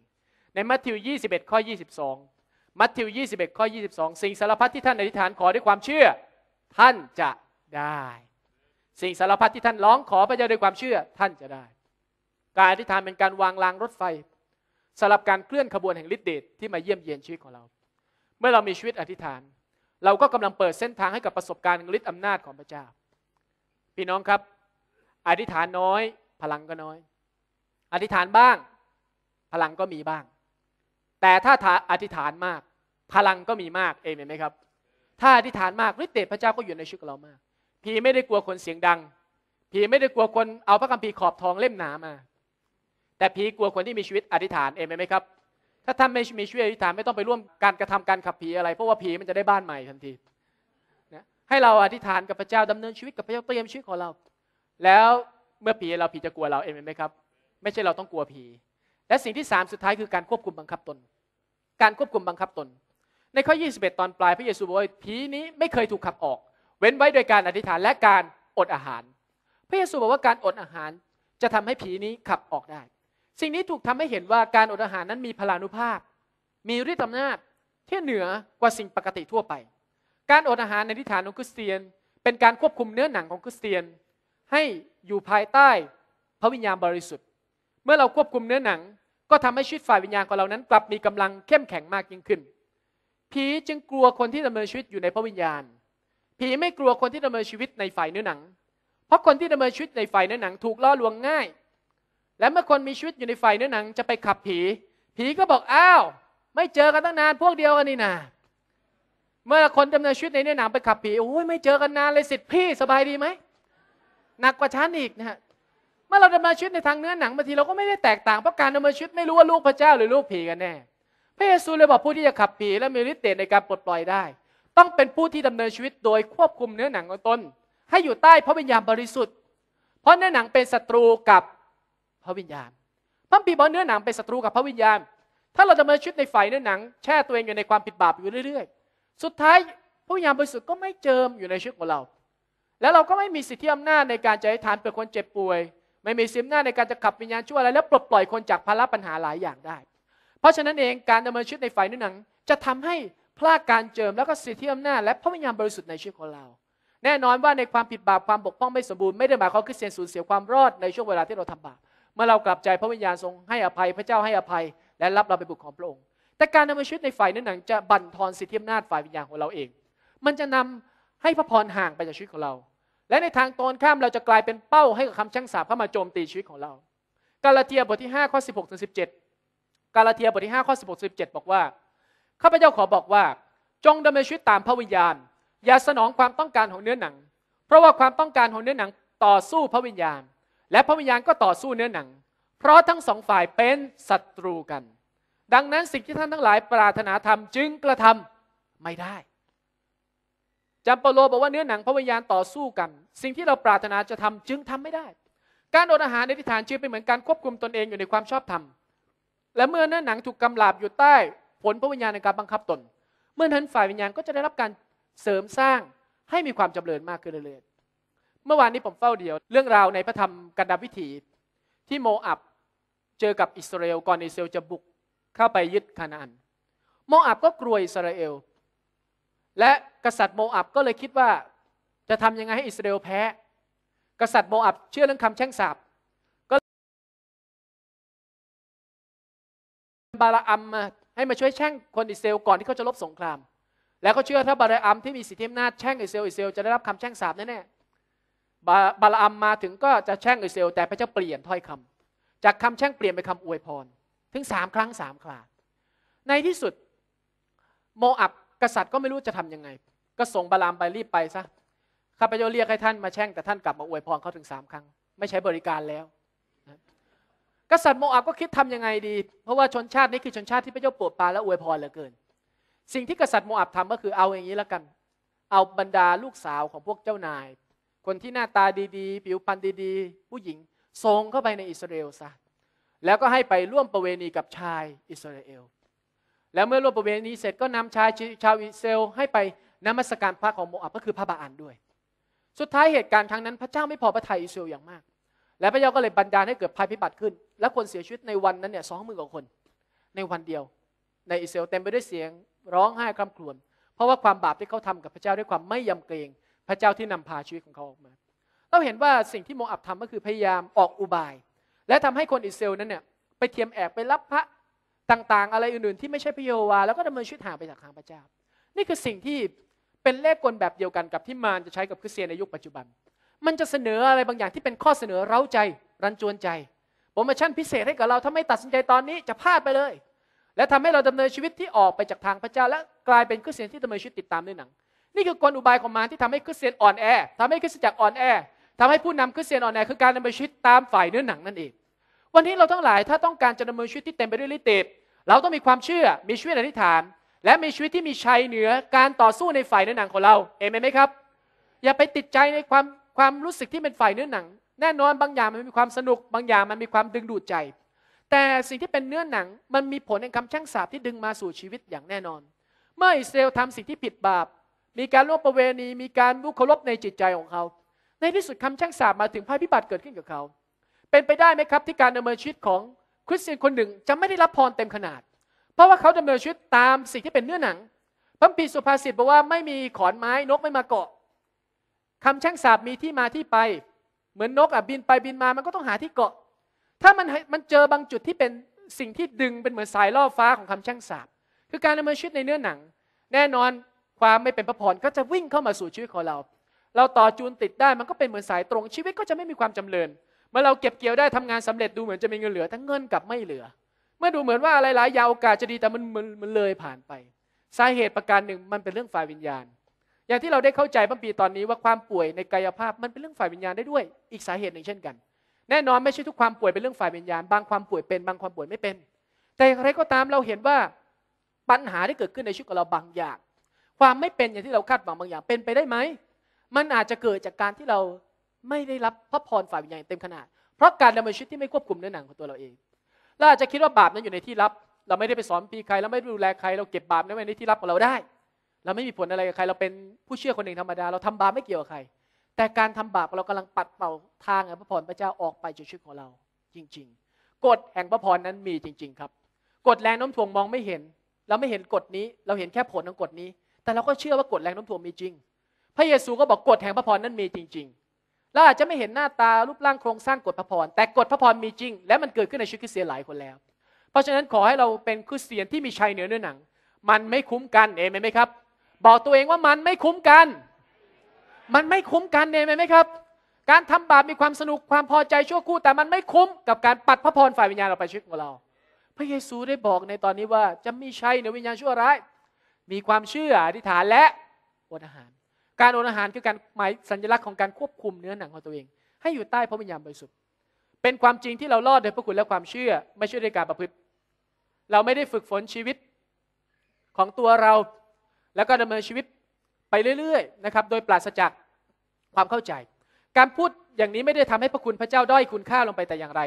ในมัทธิว 21ข้อ22 มัทธิว 21ข้อ22 สิ่งสารพัดที่ท่านอธิษฐานขอด้วยความเชื่อ ท่านจะได้ สิ่งสารพัดที่ท่านร้องขอพระเจ้าด้วยความเชื่อท่านจะได้ การอธิษฐานเป็นการวางรางรถไฟสำหรับการเคลื่อนขบวนแห่งฤทธิเดชที่มาเยี่ยมเยียนชีวิตของเรา เมื่อเรามีชีวิตอธิษฐานเราก็กำลังเปิดเส้นทางให้กับประสบการณ์ฤทธิ์อำนาจของพระเจ้าพี่น้องครับ อธิษฐานน้อย พลังก็น้อย อธิษฐานบ้าง พลังก็มีบ้าง แต่ถ้าอธิษฐานมาก พลังก็มีมากเอเนไหมครับ ถ้าอธิษฐานมากฤทธิ์เดชพระเจ้าก็อยู่ในชีวิตเรามากพีไม่ได้กลัวคนเสียงดังพีไม่ได้กลัวคนเอาพระคัมภีร์ขอบทองเล่มหนามา แต่พีกลัวคนที่มีชีวิตอธิษฐานเอเนไหมครับถ้าท่านไม่มีชีวิตอธิษฐานไม่ต้องไปร่วมการกระทำการขับผีอะไร เพราะว่าผีมันจะได้บ้านใหม่ทันทีนะให้เราอธิษฐานกับพระเจ้า ดำเนินชีวิตกับพระเจ้าเตรียมชีวิตของเรา แล้วเมื่อผีเราผีจะกลัวเราเองไหมครับ ไม่ใช่เราต้องกลัวผีและสิ่งที่สามสุดท้ายคือการควบคุมบังคับตน การควบคุมบังคับตน ในข้อ21ตอนปลาย พระเยซูบอกว่าผีนี้ไม่เคยถูกขับออก เว้นไว้โดยการอธิษฐานและการอดอาหาร พระเยซูบอกว่าการอดอาหารจะทำให้ผีนี้ขับออกได้สิ่งนี้ถูกทำให้เห็นว่าการอดอาหารนั้นมีพลานุภาพ มีฤทธิ์อำนาจที่เหนือกว่าสิ่งปกติทั่วไป การอดอาหารในทิฏฐานของคริสเตียน เป็นการควบคุมเนื้อหนังของคริสเตียน ให้อยู่ภายใต้พระวิญญาณบริสุทธิ์ เมื่อเราควบคุมเนื้อหนังก็ทำให้ชีวิตฝ่ายวิญญาณของเรานั้น กลับมีกำลังเข้มแข็งมากยิ่งขึ้น ผีจึงกลัวคนที่ดำเนินชีวิตอยู่ในพระวิญญาณ ผีไม่กลัวคนที่ดำเนินชีวิตในฝ่ายเนื้อหนัง เพราะคนที่ดำเนินชีวิตในฝ่ายเนื้อหนังถูกล่อลวงง่ายและเมื่อคนมีชีวิตอยู่ในไฟเนื้อหนังจะไปขับผี ผีก็บอกอ้าว ไม่เจอกันตั้งนานพวกเดียวกันนี่นะเมื่อคนดำเนินชีวิตในเนื้อหนังไปขับผีโอ้ยไม่เจอกันนานเลยสิทธิ์พี่สบายดีไหมหนักกว่าชั้นอีกนะฮะ เมื่อเราดำเนินชีวิตในทางเนื้อหนังบางทีเราก็ไม่ได้แตกต่างเพราะการดำเนินชีวิตไม่รู้ว่าลูกพระเจ้าหรือลูกผีกันแน่พระเยซูเลยบอกผู้ที่จะขับผีและมีฤทธิ์เดชในการปลดปล่อยได้ ต้องเป็นผู้ที่ดำเนินชีวิตโดยควบคุมเนื้อหนังของตนให้อยู่ใต้พระวิญญาณบริสุทธิ์เพราะเนื้อหนังเป็นศัตรูกับพระวิญญาณพระบิดบอเนื้อหนังเป็นศัตรูกับพระวิญญาณ ถ้าเราจะมาชีวิตในฝ่ายเนื้อหนัง แช่ตัวเองอยู่ในความผิดบาป อยู่เรื่อย ๆ สุดท้ายพระวิญญาณบริสุทธิ์ก็ไม่เจิมอยู่ในชีวิตของเรา แล้วเราก็ไม่มีสิทธิอำนาจในการจะให้ทานเปิดคนเจ็บป่วย ไม่มีสิทธิอำนาจในการจะขับวิญญาณชั่วอะไรและปลดปล่อยคนจากภาระปัญหาหลายอย่างได้ เพราะฉะนั้นเองการดำเนินชีวิตในฝ่ายเนื้อหนังจะทำให้พลาดการเจิมแล้วก็สิทธิอำนาจและพระวิญญาณบริสุทธิ์ในชีวิตของเรา แน่นอนว่าในความผิดบาปความบกพร่องไม่สมบูรณ์ไม่ได้หมายความคริสเตียนสูญเสียความรอดในช่วงเวลาที่เราทำบาปเมื่อเรากลับใจพระวิญญาณทรงให้อภัยพระเจ้าให้อภัย และรับเราเป็นบุตรของพระองค์แต่การดำเนินชีวิตในฝ่ายนั้นหนังจะบั่นทอนสิทธิอำนาจฝ่ายวิญญาณของเราเอง มันจะนำให้พระพรห่างไปจากชีวิตของเรา และในทางตอนข้ามเราจะกลายเป็นเป้าให้กับคำช่งสาบเข้ามาโจมตีชีวิตของเรากาลาเทียบทที่5ข้อ16ถึง17 กาลาเทียบทที่5ข้อ16ถึง17 บอกว่าข้าพเจ้าขอบอกว่าจงดำเนินชีวิตตามพระวิญญาณอย่าสนองความต้องการของเนื้อหนัง เพราะว่าความต้องการของเนื้อหนังต่อสู้พระวิญญาณและพระวิญญาณก็ต่อสู้เนื้อหนัง เพราะทั้งสองฝ่ายเป็นศัตรูกัน ดังนั้นสิ่งที่ท่านทั้งหลายปรารถนาทำจึงกระทำไม่ได้จำเปโลบอกว่าเนื้อหนังพระวิญญาณต่อสู้กัน สิ่งที่เราปรารถนาจะทำจึงทำไม่ได้ การอดอาหารในทิฏฐานชื่อเป็นเหมือนการควบคุมตนเองอยู่ในความชอบธรรม และเมื่อเนื้อหนังถูกกำลาบอยู่ใต้ ผลพระวิญญาณในการบังคับตน เมื่อนั้นฝ่ายวิญญาณก็จะได้รับการเสริมสร้างให้มีความจำเริญมากขึ้นเรื่อยๆเมื่อวานนี้ผมเฝ้าเดียวเรื่องราวในพระธรรมกันดาวิถี ที่โมอับเจอกับอิสราเอลก่อนอิสราเอลจะบุกเข้าไปยึดคานาอันโมอับก็กลัวอิสราเอลและกษัตริย์โมอับก็เลยคิดว่าจะทำยังไงให้อิสราเอลแพ้กษัตริย์โมอับเชื่อเรื่องคำแช่งสาบก็บาลาอัมมาให้มาช่วยแช่งคนอิสราเอลก่อนที่เขาจะลบสงคราม แล้วก็เชื่อถ้าบาลาอัมที่มีสิทธิอำนาจแช่งอิสราเอลอิสราเอลจะได้รับคำแช่งสาบแน่ๆบาลามมาถึงก็จะแช่งอิสเอลแต่พระเจ้าเปลี่ยนถ้อยคำ จากคำแช่งเปลี่ยนเป็นคำอวยพรถึงสามครั้งสามคราในที่สุดโมอับกษัตริย์ก็ไม่รู้จะทํำยังไง ก็ส่งบาลามไปรีบไปซะข้าพเจ้าเรียกให้ท่านมาแช่งแต่ท่านกลับมาอวยพรเขาถึงสามครั้ง ไม่ใช้บริการแล้ว กษัตริย์โมอับก็คิดทํำยังไงดี เพราะว่าชนชาตินี้คือชนชาติที่พระเจ้าโปรดปรานและอวยพรเหลือเกิน สิ่งที่กษัตริย์โมอับทำก็คือเอาอย่างนี้แล้วกัน เอาบรรดาลูกสาวของพวกเจ้านายคนที่หน้าตาดีๆ ผิวพรรณดีๆ ผู้หญิงส่งเข้าไปในอิสราเอลซะ แล้วก็ให้ไปร่วมประเวณีกับชายอิสราเอล แล้วเมื่อร่วมประเวณีเสร็จก็นำชายชาวอิสราเอลให้ไปนมัสการพระของโมอับก็คือพระบาอันด้วย สุดท้ายเหตุการณ์ครั้งนั้นพระเจ้าไม่พอพระทัยอิสราเอลอย่างมาก และพระเจ้าก็เลยบันดาลให้เกิดภัยพิบัติขึ้น และคนเสียชีวิตในวันนั้นเนี่ยสองหมื่นกว่าคน ในวันเดียว ในอิสราเอลเต็มไปด้วยเสียงร้องไห้คร่ำครวญ เพราะว่าความบาปที่เขาทำกับพระเจ้าด้วยความไม่ยำเกรงพระเจ้าที่นำพาชีวิตของเขาออกมา เราเห็นว่าสิ่งที่โมอับทำก็คือพยายามออกอุบาย และทำให้คนอิสราเอลนั้นเนี่ยไปเทียมแอบไปรับพระต่างๆ อะไรอื่นๆที่ไม่ใช่พระโยวา แล้วก็ดำเนินชีวิตห่างไปจากทางพระเจ้า นี่คือสิ่งที่เป็นเลขกลแบบเดียวกันกับที่มารจะใช้กับคริสเตียนในยุคปัจจุบัน มันจะเสนออะไรบางอย่างที่เป็นข้อเสนอเร้าใจรันจวนใจโปรโมชั่นพิเศษให้กับเราถ้าไม่ตัดสินใจตอนนี้จะพลาดไปเลย และทำให้เราดำเนินชีวิตที่ออกไปจากทางพระเจ้า และกลายเป็นคริสเตียนที่ดำเนินชีวิตติดตามด้วยหนังนี่คือกลอุบายของมารที่ทำให้คริสเตียนอ่อนแอ ทำให้คริสตจักรอ่อนแอ ทำให้ผู้นำคริสเตียนอ่อนแอคือการดำเนินชีวิตตามฝ่ายเนื้อหนังนั่นเอง วันนี้เราทั้งหลายถ้าต้องการจะดำเนินชีวิตที่เต็มไปด้วยฤทธิ์เดชเราต้องมีความเชื่อ มีชีวิตอธิษฐาน และมีชีวิตที่มีชัยเหนือการต่อสู้ในฝ่ายเนื้อหนังของเรา เอเมนไหมครับ อย่าไปติดใจในความความรู้สึกที่เป็นฝ่ายเนื้อหนัง แน่นอนบางอย่างมันมีความสนุก บางอย่างมันมีความดึงดูดใจ แต่สิ่งที่เป็นเนื้อหนังมันมีผลในคำแช่งสาปที่ดึงมาสู่ชีวิตอย่างแน่นอนเมื่ออิสราเอลทำสิ่งที่ผิดบาปมีการล่วงประเวณีมีการบุคลบในจิตใจของเขา ในที่สุดคำแช่งสาบมาถึงภัยพิบัติเกิดขึ้นกับเขา เป็นไปได้ไหมครับที่การดำเนินชีวิตของคริสเตียนคนหนึ่ง จะไม่ได้รับพรเต็มขนาด เพราะว่าเขาดำเนินชีวิตตามสิ่งที่เป็นเนื้อหนังพระปีสุภาษิตบอกว่าไม่มีขอนไม้นกไม่มาเกาะ คำแช่งสาบมีที่มาที่ไป เหมือนนกอ่ะบินไปบินมามันก็ต้องหาที่เกาะ ถ้ามันมันเจอบางจุดที่เป็นสิ่งที่ดึง เป็นเหมือนสายล่อฟ้าของคำแช่งสาบคือการดำเนินชีวิตในเนื้อหนัง แน่นอนความไม่เป็นพระพรก็จะวิ่งเข้ามาสู่ชีวิตของเรา เราต่อจูนติดได้มันก็เป็นเหมือนสายตรง ชีวิตก็จะไม่มีความจำเริญ เมื่อเราเก็บเกี่ยวได้ทำงานสำเร็จดูเหมือนจะมีเงินเหลือแต่เงินกลับไม่เหลือ เมื่อดูเหมือนว่าอะไรหลายยาวโอกาสจะดีแต่มันมันมันเลยผ่านไป สาเหตุประการหนึ่งมันเป็นเรื่องฝ่ายวิญญาณ อย่างที่เราได้เข้าใจบัมปีตอนนี้ว่าความป่วยในกายภาพมันเป็นเรื่องฝ่ายวิญญาณได้ด้วย อีกสาเหตุหนึ่งเช่นกัน แน่นอนไม่ใช่ทุกความป่วยเป็นเรื่องฝ่ายวิญญาณ บางความป่วยเป็นบางความป่วยไม่เป็น แต่อย่างไรก็ตามเราเห็นว่าปัญหาที่เกิดขึ้นในชีวิตของเราบางอย่างความไม่เป็นอย่างที่เราคาดหวังบางอย่างเป็นไปได้ไหมมันอาจจะเกิดจากการที่เราไม่ได้รับพระพรฝ่ายวิญญาณเต็มขนาดเพราะการดำเนินชีวิตที่ไม่ควบคุมเนื้อหนังของตัวเราเองเราอาจจะคิดว่าบาปนั้นอยู่ในที่ลับ เราไม่ได้ไปสอนปีใคร เราไม่ดูแลใครเราเก็บบาปนั้นไว้ในที่ลับของเราได้ เราไม่มีผลอะไรกับใคร เราเป็นผู้เชื่อคนหนึ่งธรรมดา เราทำบาปไม่เกี่ยวกับใครแต่การทำบาปเรากำลังปัดเป่าทางแห่งพระพรพระเจ้าออกไปจากชีวิตของเราจริง ๆกฎแห่งพระพรนั้นมีจริง ๆ ครับกฎแรงน้มถ่วงมองไม่เห็น เราไม่เห็นกฎนี้ เราเห็นแค่ผลของกฎนี้แต่เราก็เชื่อว่ากฎแรงโน้มถ่วงมีจริง พระเยซูก็บอกกฎแห่งพระพรนั้นมีจริงๆ เราอาจจะไม่เห็นหน้าตารูปร่างโครงสร้างกฎพระพร แต่กฎพระพรมีจริง และมันเกิดขึ้นในชีวิตคริสเตียนหลายคนแล้ว เพราะฉะนั้นขอให้เราเป็นคริสเตียนที่มีชัยเหนือเนื้อหนัง มันไม่คุ้มกันเอเมนไหมครับ บอกตัวเองว่ามันไม่คุ้มกัน มันไม่คุ้มกันเอเมนไหมครับ การทำบาปมีความสนุกความพอใจชั่วคู่แต่มันไม่คุ้มกับการปัดพระพรฝ่ายวิญญาณเราไปชีวิตของเรา พระเยซูได้บอกในตอนนี้ว่าจะมีชัยเหนือวิญญาณชั่วร้ายมีความเชื่ออธิษฐานและอดอาหาร การอดอาหารคือการหมายสัญลักษณ์ของการควบคุมเนื้อหนังของตัวเอง ให้อยู่ใต้พระวิญญาณบริสุทธิ์เป็นความจริงที่เรารอดโดยพระคุณและความเชื่อ ไม่ใช่ด้วยการประพฤติ เราไม่ได้ฝึกฝนชีวิตของตัวเราแล้วก็ดำเนินชีวิตไปเรื่อยๆนะครับโดยปราศจากความเข้าใจ การพูดอย่างนี้ไม่ได้ทำให้พระคุณพระเจ้าด้อยคุณค่าลงไปแต่อย่างไร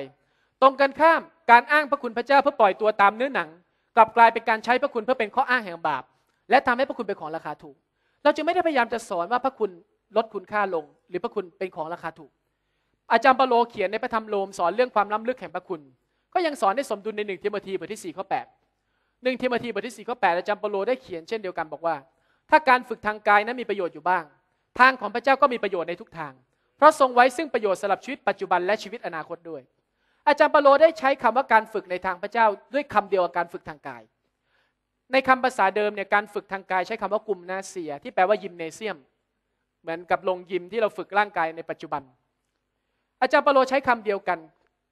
ตรงกันข้ามการอ้างพระคุณพระเจ้าเพื่อปล่อยตัวตามเนื้อหนัง กลับกลายเป็นการใช้พระคุณเพื่อเป็นข้ออ้างแห่งบาปและทำให้พระคุณเป็นของราคาถูก เราจะไม่ได้พยายามจะสอนว่าพระคุณลดคุณค่าลง หรือพระคุณเป็นของราคาถูก อาจารย์เปโลเขียนในพระธรรมโรม สอนเรื่องความล้ำลึกแห่งพระคุณ ก็ยังสอนได้สมดุลในหนึ่งเทโมธีบทที่สี่ข้อแปดหนึ่งเทโมธีบทที่สี่ข้อแปดอาจารย์เปโลได้เขียนเช่นเดียวกันบอกว่า ถ้าการฝึกทางกายนั้นมีประโยชน์อยู่บ้าง ทางของพระเจ้าก็มีประโยชน์ในทุกทาง เพราะทรงไว้ซึ่งประโยชน์สำหรับชีวิตปัจจุบันและชีวิตอนาคตด้วย อาจารย์เปโลได้ใช้คำว่าการฝึกในทางพระเจ้าด้วยคำเดียวกับการฝึกทางกายในคำภาษาเดิมเนี่ยการฝึกทางกาย ใช้คำว่ากุมนาเซีย ที่แปลว่ายิมเนเซียมเหมือนกับลงยิมที่เราฝึกร่างกายในปัจจุบันอาจารย์ปโลใช้คำเดียวกัน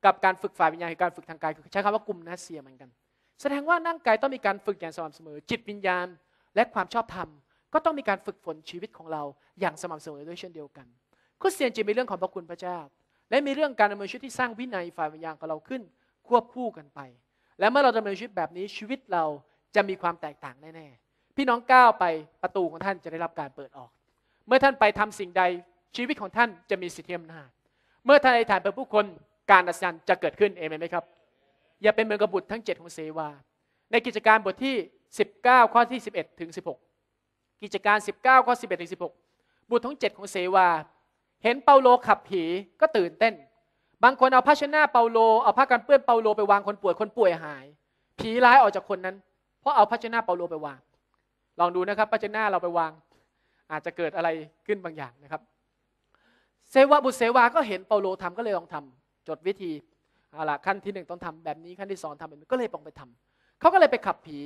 กับการฝึกฝ่ายวิญญาณคือการฝึกทางกายคือใช้คำว่ากุมนาเซียเหมือนกัน แสดงว่าร่างกายต้องมีการฝึกอย่างสม่ำเสมอจิตวิญญาณ และความชอบธรรม ก็ต้องมีการฝึกฝนชีวิตของเราอย่างสม่ำเสมอด้วยเช่นเดียวกันคุณเสียนจิตมีเรื่องของพระคุณพระเจ้าและมีเรื่องการดำเนินชีวิตที่สร้างวินัยฝ่ายวิญญาณของเราขึ้น ควบคู่กันไป และเมื่อเราดำเนินชีวิตแบบนี้ชีวิตเราจะมีความแตกต่างแน่ๆ พี่น้องก้าวไปประตูของท่านจะได้รับการเปิดออก เมื่อท่านไปทำสิ่งใดชีวิตของท่านจะมีสิทธิอำนาจเมื่อท่านอธิษฐานเพื่อผู้คนการอัศจรรย์จะเกิดขึ้น เองไหมครับ อย่าเป็นเหมือนกับบุตรทั้ง 7 ของเซวา ในกิจการบทที่ 19 ข้อที่11 ถึง 16 กิจการ 19 ข้อ 11ถึง16บุตรทั้ง7ของเซวาเห็นเปาโลขับผีก็ตื่นเต้น บางคนเอาผ้าชนะเปาโลเอาผ้ากันเปื้อนเปาโลไปวางคนป่วยคนป่วยหาย ผีร้ายออกจากคนนั้นราะเอาพระชนะเปาโลไปวาง ลองดูนะครับพระชนะเราไปวาง อาจจะเกิดอะไรขึ้นบางอย่างนะครับเซวะบุตรเซวาก็เห็นเปาโลทำก็เลยลองทำ จดวิธีเอาละขั้นที่หนึ่งต้องทำแบบนี้ขั้นที่สองทำแบบนี้ก็เลยลองไปทำเขาก็เลยไปขับผี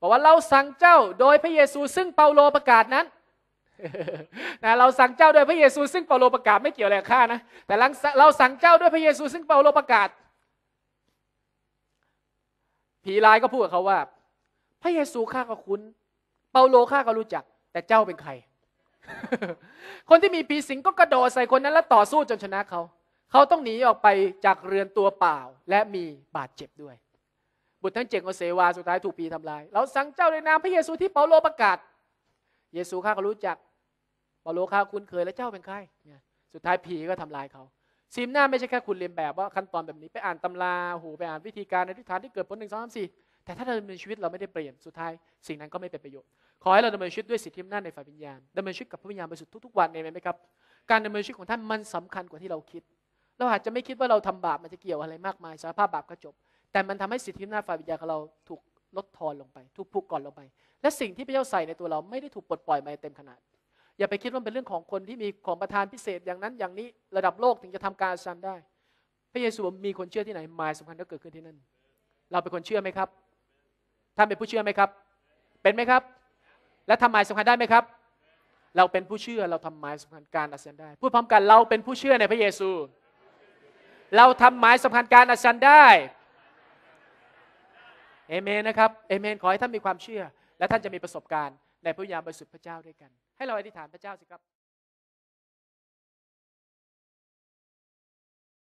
บอกว่าเราสั่งเจ้าโดยพระเยซูซึ่งเปาโลประกาศนั้นนะเราสั่งเจ้าด้วยพระเยซูซึ่งเปาโลประกาศไม่เกี่ยวอะไรข้านะ แต่เราสั่งเจ้าด้วยพระเยซู ซึ่งเปาโลประกาศ ผีร้ายก็พูดกับเขาว่าพระเยซูข้าก็คุ้นเปาโลข้าก็รู้จัก แต่เจ้าเป็นใคร คนที่มีผีสิงก็กระโดดใส่คนนั้นแล้วต่อสู้จนชนะเขา เขาต้องหนีออกไปจากเรือนตัวเปล่าและมีบาดเจ็บด้วย บุตรทั้งเจ็ดขอเสวา สุดท้ายถูกปีทำลาย เราสั่งเจ้าในนามพระเยซูที่เปาโลประกาศ เยซู ข้าก็รู้จัก เปาโลข้าคุ้นเคยและเจ้าเป็นใครสุดท้ายผีก็ทำลายเขาซีมหน้าไม่ใช่แค่คุณเรียนแบบว่าขั้นตอนแบบนี้ ไปอ่านตำราหูไปอ่านวิธีการในทิษฐานที่เกิดผลหนึ่งสองสามสี่แต่ถ้าเราดำเนินชีวิตเราไม่ได้เปลี่ยนสุดท้ายสิ่งนั้นก็ไม่เป็นประโยชน์ ขอให้เราดำเนินชีวิตด้วยสิทธิอำนาจในฝ่ายวิญญาณดำเนินชีวิตกับพระวิญญาณบริสุทธิ์ทุกๆวันเองไหมครับการดำเนินชีวิตของท่านมันสำคัญกว่าที่เราคิด เราอาจจะไม่คิดว่าเราทำบาปมันจะเกี่ยวอะไรมากมายสารภาพบาปก็จบแต่มันทำให้สิทธิอำนาจฝ่ายวิญญาณของเราถูกลดทอนลงไปถูกผูกก่อนลงไป และสิ่งที่พระเจ้าใส่ในตัวเราไม่ได้ถูกปลดปล่อยมาเต็มขนาด อย่าไปคิดว่าเป็นเรื่องของคนที่มีของประทานพิเศษอย่างนั้นอย่างนี้ระดับโลกถึงจะทำการอั์ได้ พระเยซูมีคนเชื่อที่ไหนหมายสาคัญก็เกิดขึ้นที่นั่นเราเป็นคนเชื่อไหมครับท่านเป็นผู้เชื่อไหมครับ เป็นไหมครับ และทำหมายสำคัญได้ไหมครับ เราเป็นผู้เชื่อเราทำหมายสำคัญการอัศจรรย์ได้พูดพร้อมกันเราเป็นผู้เชื่อในพระเยซู เราทำหมายสำคัญการอัศจรรย์ได้เอเมนนะครับเอเมนขอให้ท่านมีความเชื่อ และท่านจะมีประสบการณ์ ในพระยามบริสุทธิ์พระเจ้าด้วยกัน ให้เราอธิษฐานพระเจ้าสิครับ